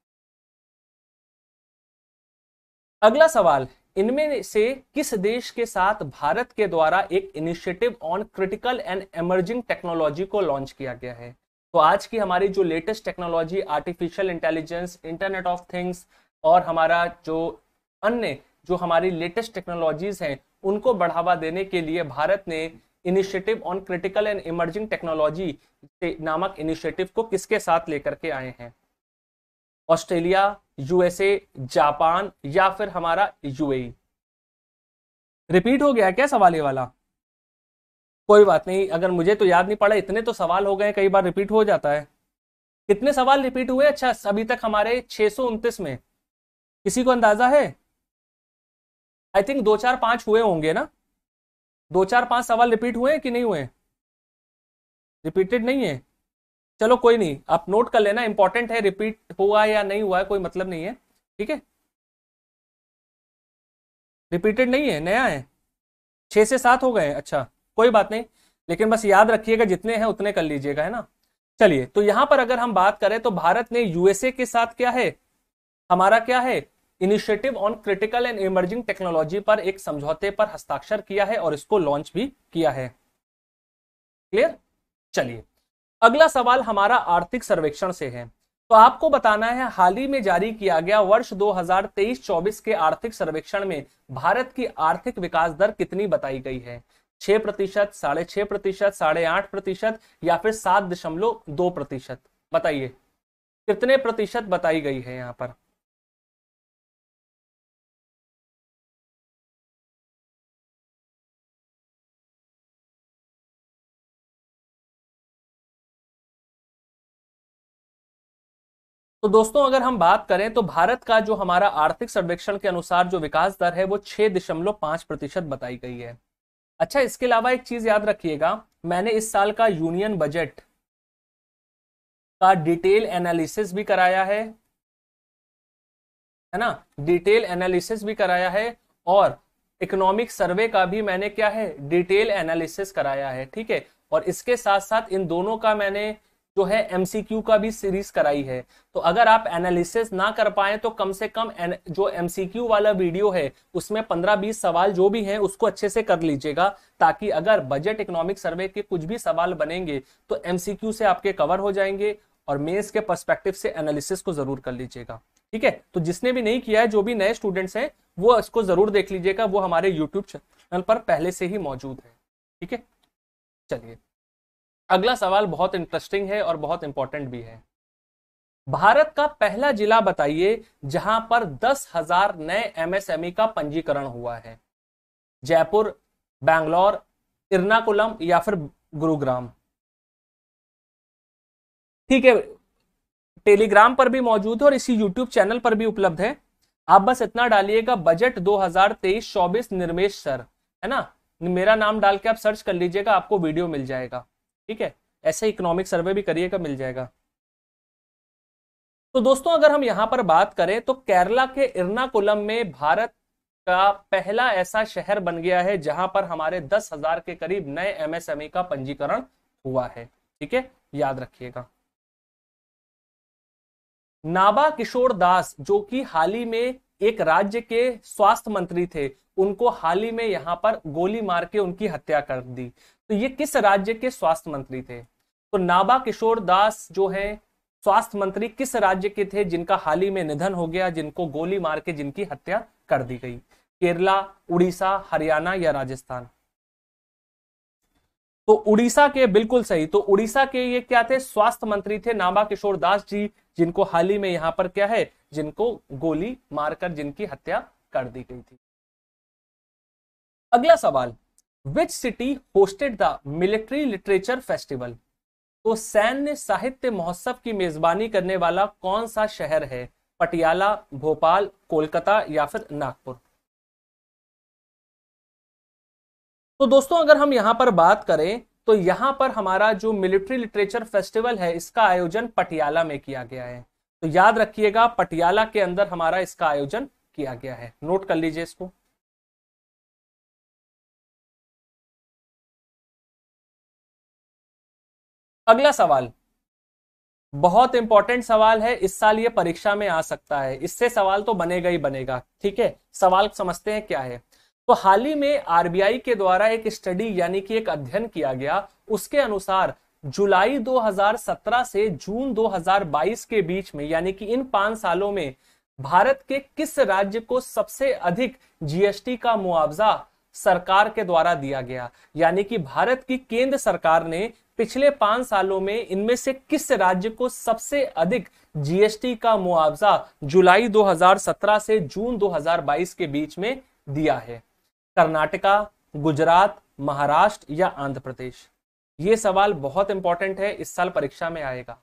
अगला सवाल इनमें से किस देश के साथ भारत के द्वारा एक initiative on critical and emerging technology को लॉन्च किया गया है तो आज की हमारी जो latest technology artificial intelligence internet of things और हमारा जो अन्य जो हमारी लेटेस्ट टेक्नोलॉजीज हैं उनको बढ़ावा देने के लिए भारत ने initiative on critical and emerging technology नामक इनिशिएटिव को किसके साथ लेकर के आए हैं ऑस्ट्रेलिया यूएसए जापान या फिर हमारा यूएई रिपीट हो गया क्या सवाल ये वाला कोई बात नहीं अगर मुझे तो याद नहीं पड़ा इतने तो सवाल हो गए कई बार रिपीट हो जाता है कितने सवाल रिपीट हुए अच्छा अभी तक हमारे उनतीस में किसी को अंदाजा है आई थिंक दो चार पांच हुए होंगे ना दो चार पांच सवाल रिपीट हुए कि नहीं हुए रिपीटेड नहीं है चलो कोई नहीं आप नोट कर लेना इंपॉर्टेंट है रिपीट हुआ या नहीं हुआ है कोई मतलब नहीं है ठीक है रिपीटेड नहीं है नया है छह से सात हो गए अच्छा कोई बात नहीं लेकिन बस याद रखिएगा जितने हैं उतने कर लीजिएगा है ना चलिए तो यहां पर अगर हम बात करें तो भारत ने यूएसए के साथ क्या है हमारा क्या है initiative on critical and emerging technology पर एक समझौते पर हस्ताक्षर किया है और इसको लॉन्च भी किया है क्लियर चलिए अगला सवाल हमारा आर्थिक सर्वेक्षण से है तो आपको बताना है हाल ही में जारी किया गया वर्ष 2023-24 के आर्थिक सर्वेक्षण में भारत की आर्थिक विकास दर कितनी बताई गई है छह प्रतिशत साढ़े छह प्रतिशत साढ़े आठ प्रतिशत या फिर सात दशमलव दो प्रतिशत बताइए कितने प्रतिशत बताई गई है यहाँ पर तो दोस्तों अगर हम बात करें तो भारत का जो हमारा आर्थिक सर्वेक्षण के अनुसार जो विकास दर है वो छह दशमलव पांच प्रतिशत बताई गई है अच्छा इसके अलावा एक चीज याद रखिएगा मैंने इस साल का यूनियन बजट का डिटेल एनालिसिस भी कराया है है ना डिटेल एनालिसिस भी कराया है और इकोनॉमिक सर्वे का भी मैंने क्या है डिटेल एनालिसिस कराया है ठीक है और इसके साथ साथ इन दोनों का मैंने जो है एमसीक्यू का भी सीरीज कराई है तो अगर आप एनालिसिस ना कर पाए तो कम से कम जो एमसीक्यू वाला वीडियो है उसमें 15-20 सवाल जो भी है उसको अच्छे से कर लीजिएगा ताकि अगर बजट इकोनॉमिक सर्वे के कुछ भी सवाल बनेंगे तो एमसीक्यू से आपके कवर हो जाएंगे और मेन्स के परस्पेक्टिव से एनालिसिस को जरूर कर लीजिएगा ठीक है तो जिसने भी नहीं किया है जो भी नए स्टूडेंट्स हैं वो इसको जरूर देख लीजिएगा वो हमारे यूट्यूब चैनल पर पहले से ही मौजूद है ठीक है चलिए अगला सवाल बहुत इंटरेस्टिंग है और बहुत इंपॉर्टेंट भी है भारत का पहला जिला बताइए जहां पर दस हजार नए एमएसएमई e का पंजीकरण हुआ है जयपुर बैंगलोर इर्नाकुलम या फिर गुरुग्राम ठीक है टेलीग्राम पर भी मौजूद है और इसी यूट्यूब चैनल पर भी उपलब्ध है आप बस इतना डालिएगा बजट 2023 चौबीस निर्मेश सर है ना मेरा नाम डाल के आप सर्च कर लीजिएगा आपको वीडियो मिल जाएगा ठीक है ऐसे इकोनॉमिक सर्वे भी करिएगा मिल जाएगा तो दोस्तों अगर हम यहां पर बात करें तो केरला के इरनाकुलम में भारत का पहला ऐसा शहर बन गया है जहां पर हमारे दस हजार के करीब नए एमएसएमई e का पंजीकरण हुआ है ठीक है याद रखिएगा नाबा किशोर दास जो कि हाल ही में एक राज्य के स्वास्थ्य मंत्री थे उनको हाल ही में यहां पर गोली मार के उनकी हत्या कर दी तो ये किस राज्य के स्वास्थ्य मंत्री थे तो नाबा किशोर दास जो है स्वास्थ्य मंत्री किस राज्य के थे जिनका हाल ही में निधन हो गया जिनको गोली मार के जिनकी हत्या कर दी गई केरला उड़ीसा हरियाणा या राजस्थान तो उड़ीसा के बिल्कुल सही तो उड़ीसा के ये क्या थे स्वास्थ्य मंत्री थे नाबा किशोर दास जी जिनको हाल ही में यहां पर क्या है जिनको गोली मारकर जिनकी हत्या कर दी गई थी अगला सवाल which city hosted the military literature festival तो सैन्य साहित्य महोत्सव की मेजबानी करने वाला कौन सा शहर है पटियाला भोपाल कोलकाता या फिर नागपुर तो दोस्तों अगर हम यहां पर बात करें तो यहां पर हमारा जो मिलिट्री लिटरेचर फेस्टिवल है इसका आयोजन पटियाला में किया गया है तो याद रखिएगा पटियाला के अंदर हमारा इसका आयोजन किया गया है नोट कर लीजिए इसको अगला सवाल बहुत इंपॉर्टेंट सवाल है इस साल ये परीक्षा में आ सकता है इससे सवाल तो बनेगा ही बनेगा ठीक है सवाल समझते हैं क्या है तो हाल ही में आरबीआई के द्वारा एक स्टडी यानी कि एक अध्ययन किया गया उसके अनुसार जुलाई 2017 से जून 2022 के बीच में यानी कि इन पांच सालों में भारत के किस राज्य को सबसे अधिक जीएसटी का मुआवजा सरकार के द्वारा दिया गया यानी कि भारत की केंद्र सरकार ने पिछले पांच सालों में इनमें से किस राज्य को सबसे अधिक जीएसटी का मुआवजा जुलाई 2017 से जून 2022 के बीच में दिया है कर्नाटका गुजरात महाराष्ट्र या आंध्र प्रदेश ये सवाल बहुत इंपॉर्टेंट है इस साल परीक्षा में आएगा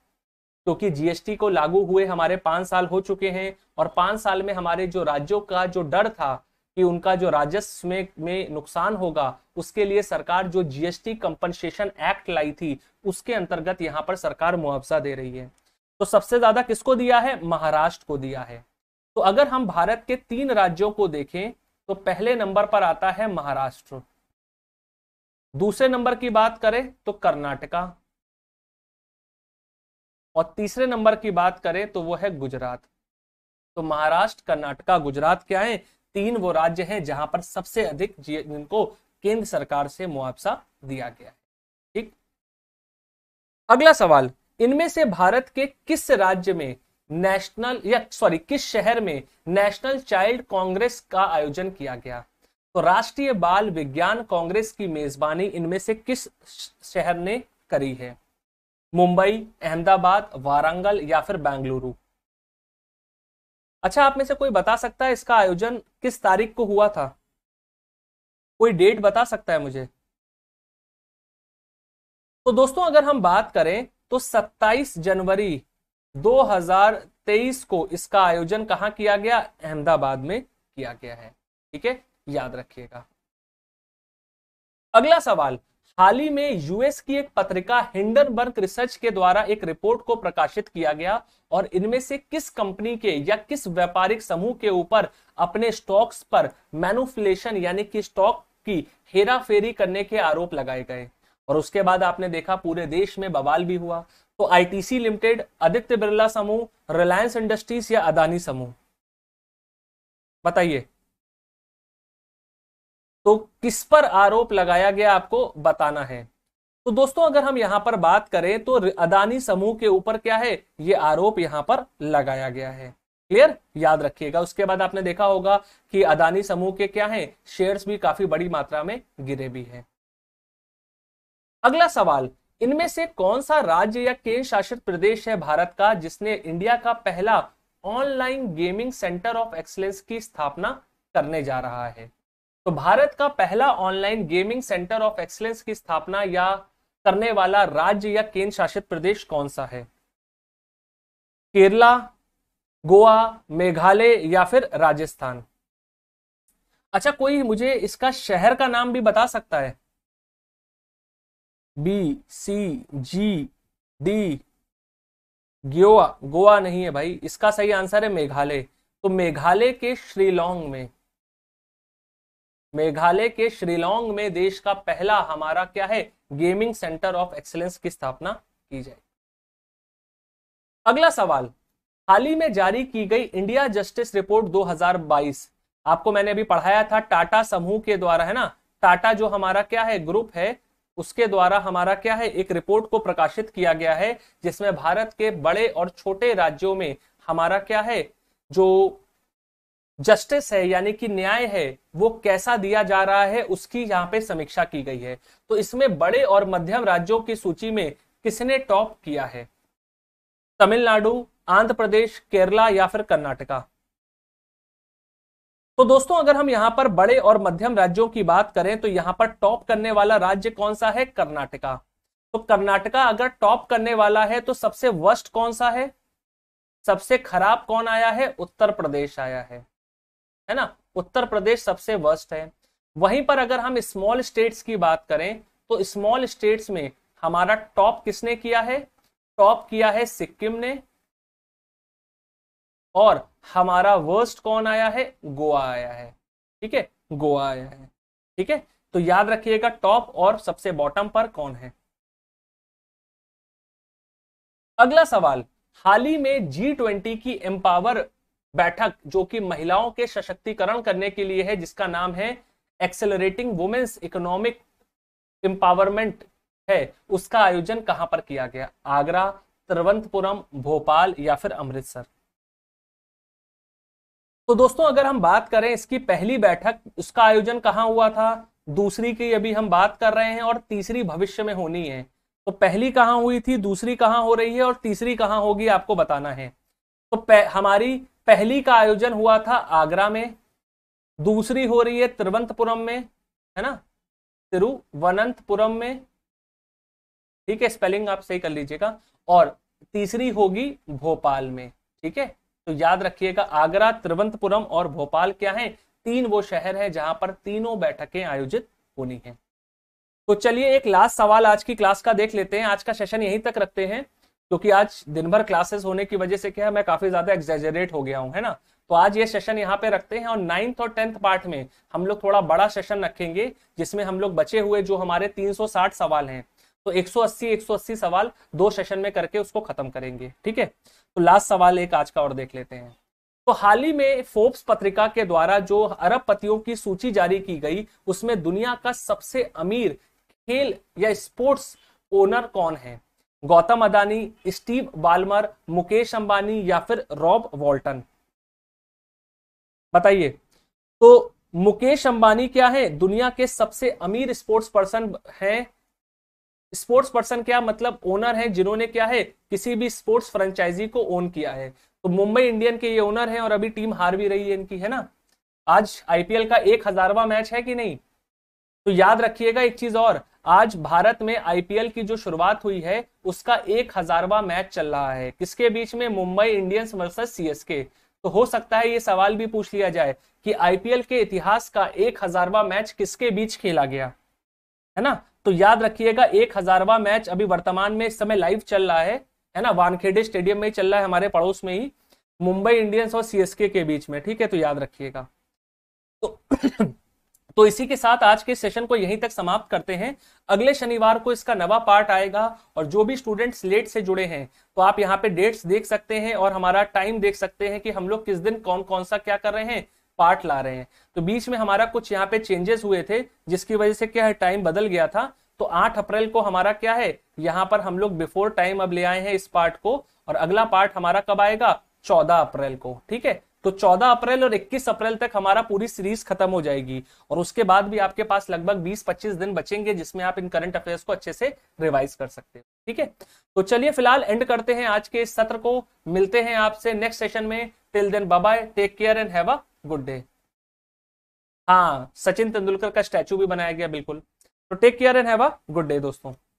क्योंकि तो जीएसटी को लागू हुए हमारे पांच साल हो चुके हैं और पांच साल में हमारे जो राज्यों का जो डर था कि उनका जो राजस्व में में नुकसान होगा उसके लिए सरकार जो जीएसटी कंपनसेशन एक्ट लाई थी उसके अंतर्गत यहां पर सरकार मुआवजा दे रही है तो सबसे ज्यादा किसको दिया है महाराष्ट्र को दिया है तो अगर हम भारत के तीन राज्यों को देखें तो पहले नंबर पर आता है महाराष्ट्र दूसरे नंबर की बात करें तो कर्नाटका और तीसरे नंबर की बात करें तो वो है गुजरात तो महाराष्ट्र कर्नाटका गुजरात क्या है तीन वो राज्य हैं जहां पर सबसे अधिक जिनको केंद्र सरकार से मुआवजा दिया गया है ठीक अगला सवाल इनमें से भारत के किस राज्य में नेशनल या सॉरी किस शहर में नेशनल चाइल्ड कांग्रेस का आयोजन किया गया तो राष्ट्रीय बाल विज्ञान कांग्रेस की मेजबानी इनमें से किस शहर ने करी है मुंबई अहमदाबाद वारंगल या फिर बेंगलुरु अच्छा आप में से कोई बता सकता है इसका आयोजन किस तारीख को हुआ था कोई डेट बता सकता है मुझे तो दोस्तों अगर हम बात करें तो 27 जनवरी 2023 को इसका आयोजन कहां किया गया अहमदाबाद में किया गया है ठीक है याद रखिएगा अगला सवाल हाल ही में यूएस की एक पत्रिका हिंडनबर्ग रिसर्च के द्वारा एक रिपोर्ट को प्रकाशित किया गया और इनमें से किस कंपनी के या किस व्यापारिक समूह के ऊपर अपने स्टॉक्स पर मैनुफ्लेशन यानी कि स्टॉक की हेरा फेरी करने के आरोप लगाए गए और उसके बाद आपने देखा पूरे देश में बवाल भी हुआ तो आईटीसी लिमिटेड आदित्य बिरला समूह रिलायंस इंडस्ट्रीज या अदानी समूह बताइए तो किस पर आरोप लगाया गया आपको बताना है तो दोस्तों अगर हम यहां पर बात करें तो अदानी समूह के ऊपर क्या है ये आरोप यहां पर लगाया गया है क्लियर याद रखिएगा उसके बाद आपने देखा होगा कि अदानी समूह के क्या है शेयर्स भी काफी बड़ी मात्रा में गिरे भी हैं अगला सवाल इनमें से कौन सा राज्य या केंद्र शासित प्रदेश है भारत का जिसने इंडिया का पहला online gaming centre of excellence की स्थापना करने जा रहा है तो भारत का पहला online gaming centre of excellence की स्थापना या करने वाला राज्य या केंद्र शासित प्रदेश कौन सा है केरला गोवा मेघालय या फिर राजस्थान अच्छा कोई मुझे इसका शहर का नाम भी बता सकता है B C G D Goa Goa नहीं है भाई इसका सही आंसर है मेघालय तो मेघालय के श्रीलोंग में मेघालय के श्रीलोंग में देश का पहला हमारा क्या है गेमिंग सेंटर ऑफ एक्सलेंस की स्थापना की जाए अगला सवाल हाल ही में जारी की गई इंडिया जस्टिस रिपोर्ट 2022 आपको मैंने अभी पढ़ाया था टाटा समूह के द्वारा है ना टाटा जो हमारा क्या है ग्रुप है उसके द्वारा हमारा क्या है एक रिपोर्ट को प्रकाशित किया गया है जिसमें भारत के बड़े और छोटे राज्यों में हमारा क्या है जो जस्टिस है यानी कि न्याय है वो कैसा दिया जा रहा है उसकी यहाँ पे समीक्षा की गई है तो इसमें बड़े और मध्यम राज्यों की सूची में किसने टॉप किया है तमिलनाडु आंध्र प्रदेश केरला या फिर कर्नाटका तो दोस्तों अगर हम यहां पर बड़े और मध्यम राज्यों की बात करें तो यहां पर टॉप करने वाला राज्य कौन सा है कर्नाटका तो कर्नाटका अगर टॉप करने वाला है तो सबसे वर्स्ट कौन सा है सबसे खराब कौन आया है उत्तर प्रदेश आया है है ना उत्तर प्रदेश सबसे वर्स्ट है वहीं पर अगर हम स्मॉल स्टेट्स की बात करें तो स्मॉल स्टेट्स में हमारा टॉप किसने किया है टॉप किया है सिक्किम ने और हमारा वर्स्ट कौन आया है गोवा आया है ठीक है गोवा आया है ठीक है तो याद रखिएगा टॉप और सबसे बॉटम पर कौन है अगला सवाल हाल ही में जी ट्वेंटी की एम्पावर बैठक जो कि महिलाओं के सशक्तिकरण करने के लिए है जिसका नाम है एक्सेलरेटिंग वुमेन्स इकोनॉमिक एम्पावरमेंट है उसका आयोजन कहां पर किया गया आगरा तिरुवंतपुरम भोपाल या फिर अमृतसर तो दोस्तों अगर हम बात करें इसकी पहली बैठक उसका आयोजन कहां हुआ था दूसरी की अभी हम बात कर रहे हैं और तीसरी भविष्य में होनी है तो पहली कहां हुई थी दूसरी कहां हो रही है और तीसरी कहां होगी आपको बताना है तो हमारी पहली का आयोजन हुआ था आगरा में दूसरी हो रही है तिरुवंतपुरम में है ना तिरुवनंतपुरम में ठीक है स्पेलिंग आप सही कर लीजिएगा और तीसरी होगी भोपाल में ठीक है तो याद रखिएगा आगरा तिरुवंतपुरम और भोपाल क्या है तीन वो शहर है जहां पर तीनों बैठकें आयोजित होनी है तो चलिए एक लास्ट सवाल आज की क्लास का देख लेते हैं आज का सेशन यहीं तक रखते हैं क्योंकि आज दिन भर क्लासेस होने की वजह से क्या है मैं काफी ज्यादा एग्जेजरेट हो गया हूँ है ना तो आज ये सेशन यहाँ पे रखते हैं और नाइन्थ और टेंथ पार्ट में हम लोग थोड़ा बड़ा सेशन रखेंगे जिसमें हम लोग बचे हुए जो हमारे 360 सवाल हैं तो 180 180 सवाल दो सेशन में करके उसको खत्म करेंगे ठीक है तो लास्ट सवाल एक आज का और देख लेते हैं तो हाल ही में फोर्ब्स पत्रिका के द्वारा जो पतियों की सूची जारी की गई उसमें दुनिया का सबसे अमीर खेल या स्पोर्ट्स ओनर कौन है गौतम अदानी स्टीव बालमर मुकेश अंबानी या फिर रॉब वॉल्टन बताइए तो मुकेश अंबानी क्या है दुनिया के सबसे अमीर स्पोर्ट्स पर्सन हैं स्पोर्ट्स पर्सन क्या मतलब ओनर हैं जिन्होंने क्या है किसी भी स्पोर्ट्स फ्रेंचाइजी को ओन किया है तो मुंबई इंडियन के ये ओनर हैं और अभी टीम हार भी रही है इनकी है ना आज आईपीएल का एक हजारवा मैच है कि नहीं तो याद रखिएगा एक चीज और आज भारत में आईपीएल की जो शुरुआत हुई है उसका एक हजारवा मैच चल रहा है किसके बीच में मुंबई इंडियंस वर्सेस सीएसके तो हो सकता है ये सवाल भी पूछ लिया जाए कि आईपीएल के इतिहास का एक हजारवा मैच किसके बीच खेला गया है ना तो याद रखिएगा एक हजारवा मैच अभी वर्तमान में इस समय लाइव चल रहा है है ना वानखेड़े स्टेडियम में चल रहा है हमारे पड़ोस में ही मुंबई इंडियंस और सीएसके के बीच में ठीक है तो याद रखिएगा तो *clears throat* तो इसी के साथ आज के सेशन को यहीं तक समाप्त करते हैं अगले शनिवार को इसका नवा पार्ट आएगा और जो भी स्टूडेंट्स लेट से जुड़े हैं तो आप यहाँ पे डेट्स देख सकते हैं और हमारा टाइम देख सकते हैं कि हम लोग किस दिन कौन कौन सा क्या कर रहे हैं पार्ट ला रहे हैं तो बीच में हमारा कुछ यहाँ पे चेंजेस हुए थे जिसकी वजह से क्या है टाइम बदल गया था तो आठ अप्रैल को हमारा क्या है यहाँ पर हम लोग बिफोर टाइम अब ले आए हैं इस पार्ट को और अगला पार्ट हमारा कब आएगा चौदह अप्रैल को ठीक है तो 14 अप्रैल और 21 अप्रैल तक हमारा पूरी सीरीज खत्म हो जाएगी और उसके बाद भी आपके पास लगभग 20-25 दिन बचेंगे जिसमें आप इन करंट अफेयर्स को अच्छे से रिवाइज कर सकते हो ठीक है तो चलिए फिलहाल एंड करते हैं आज के इस सत्र को मिलते हैं आपसे नेक्स्ट सेशन में till then bye take care and have a good day हाँ सचिन तेंदुलकर का स्टैचू भी बनाया गया बिल्कुल तो take care and have a good day दोस्तों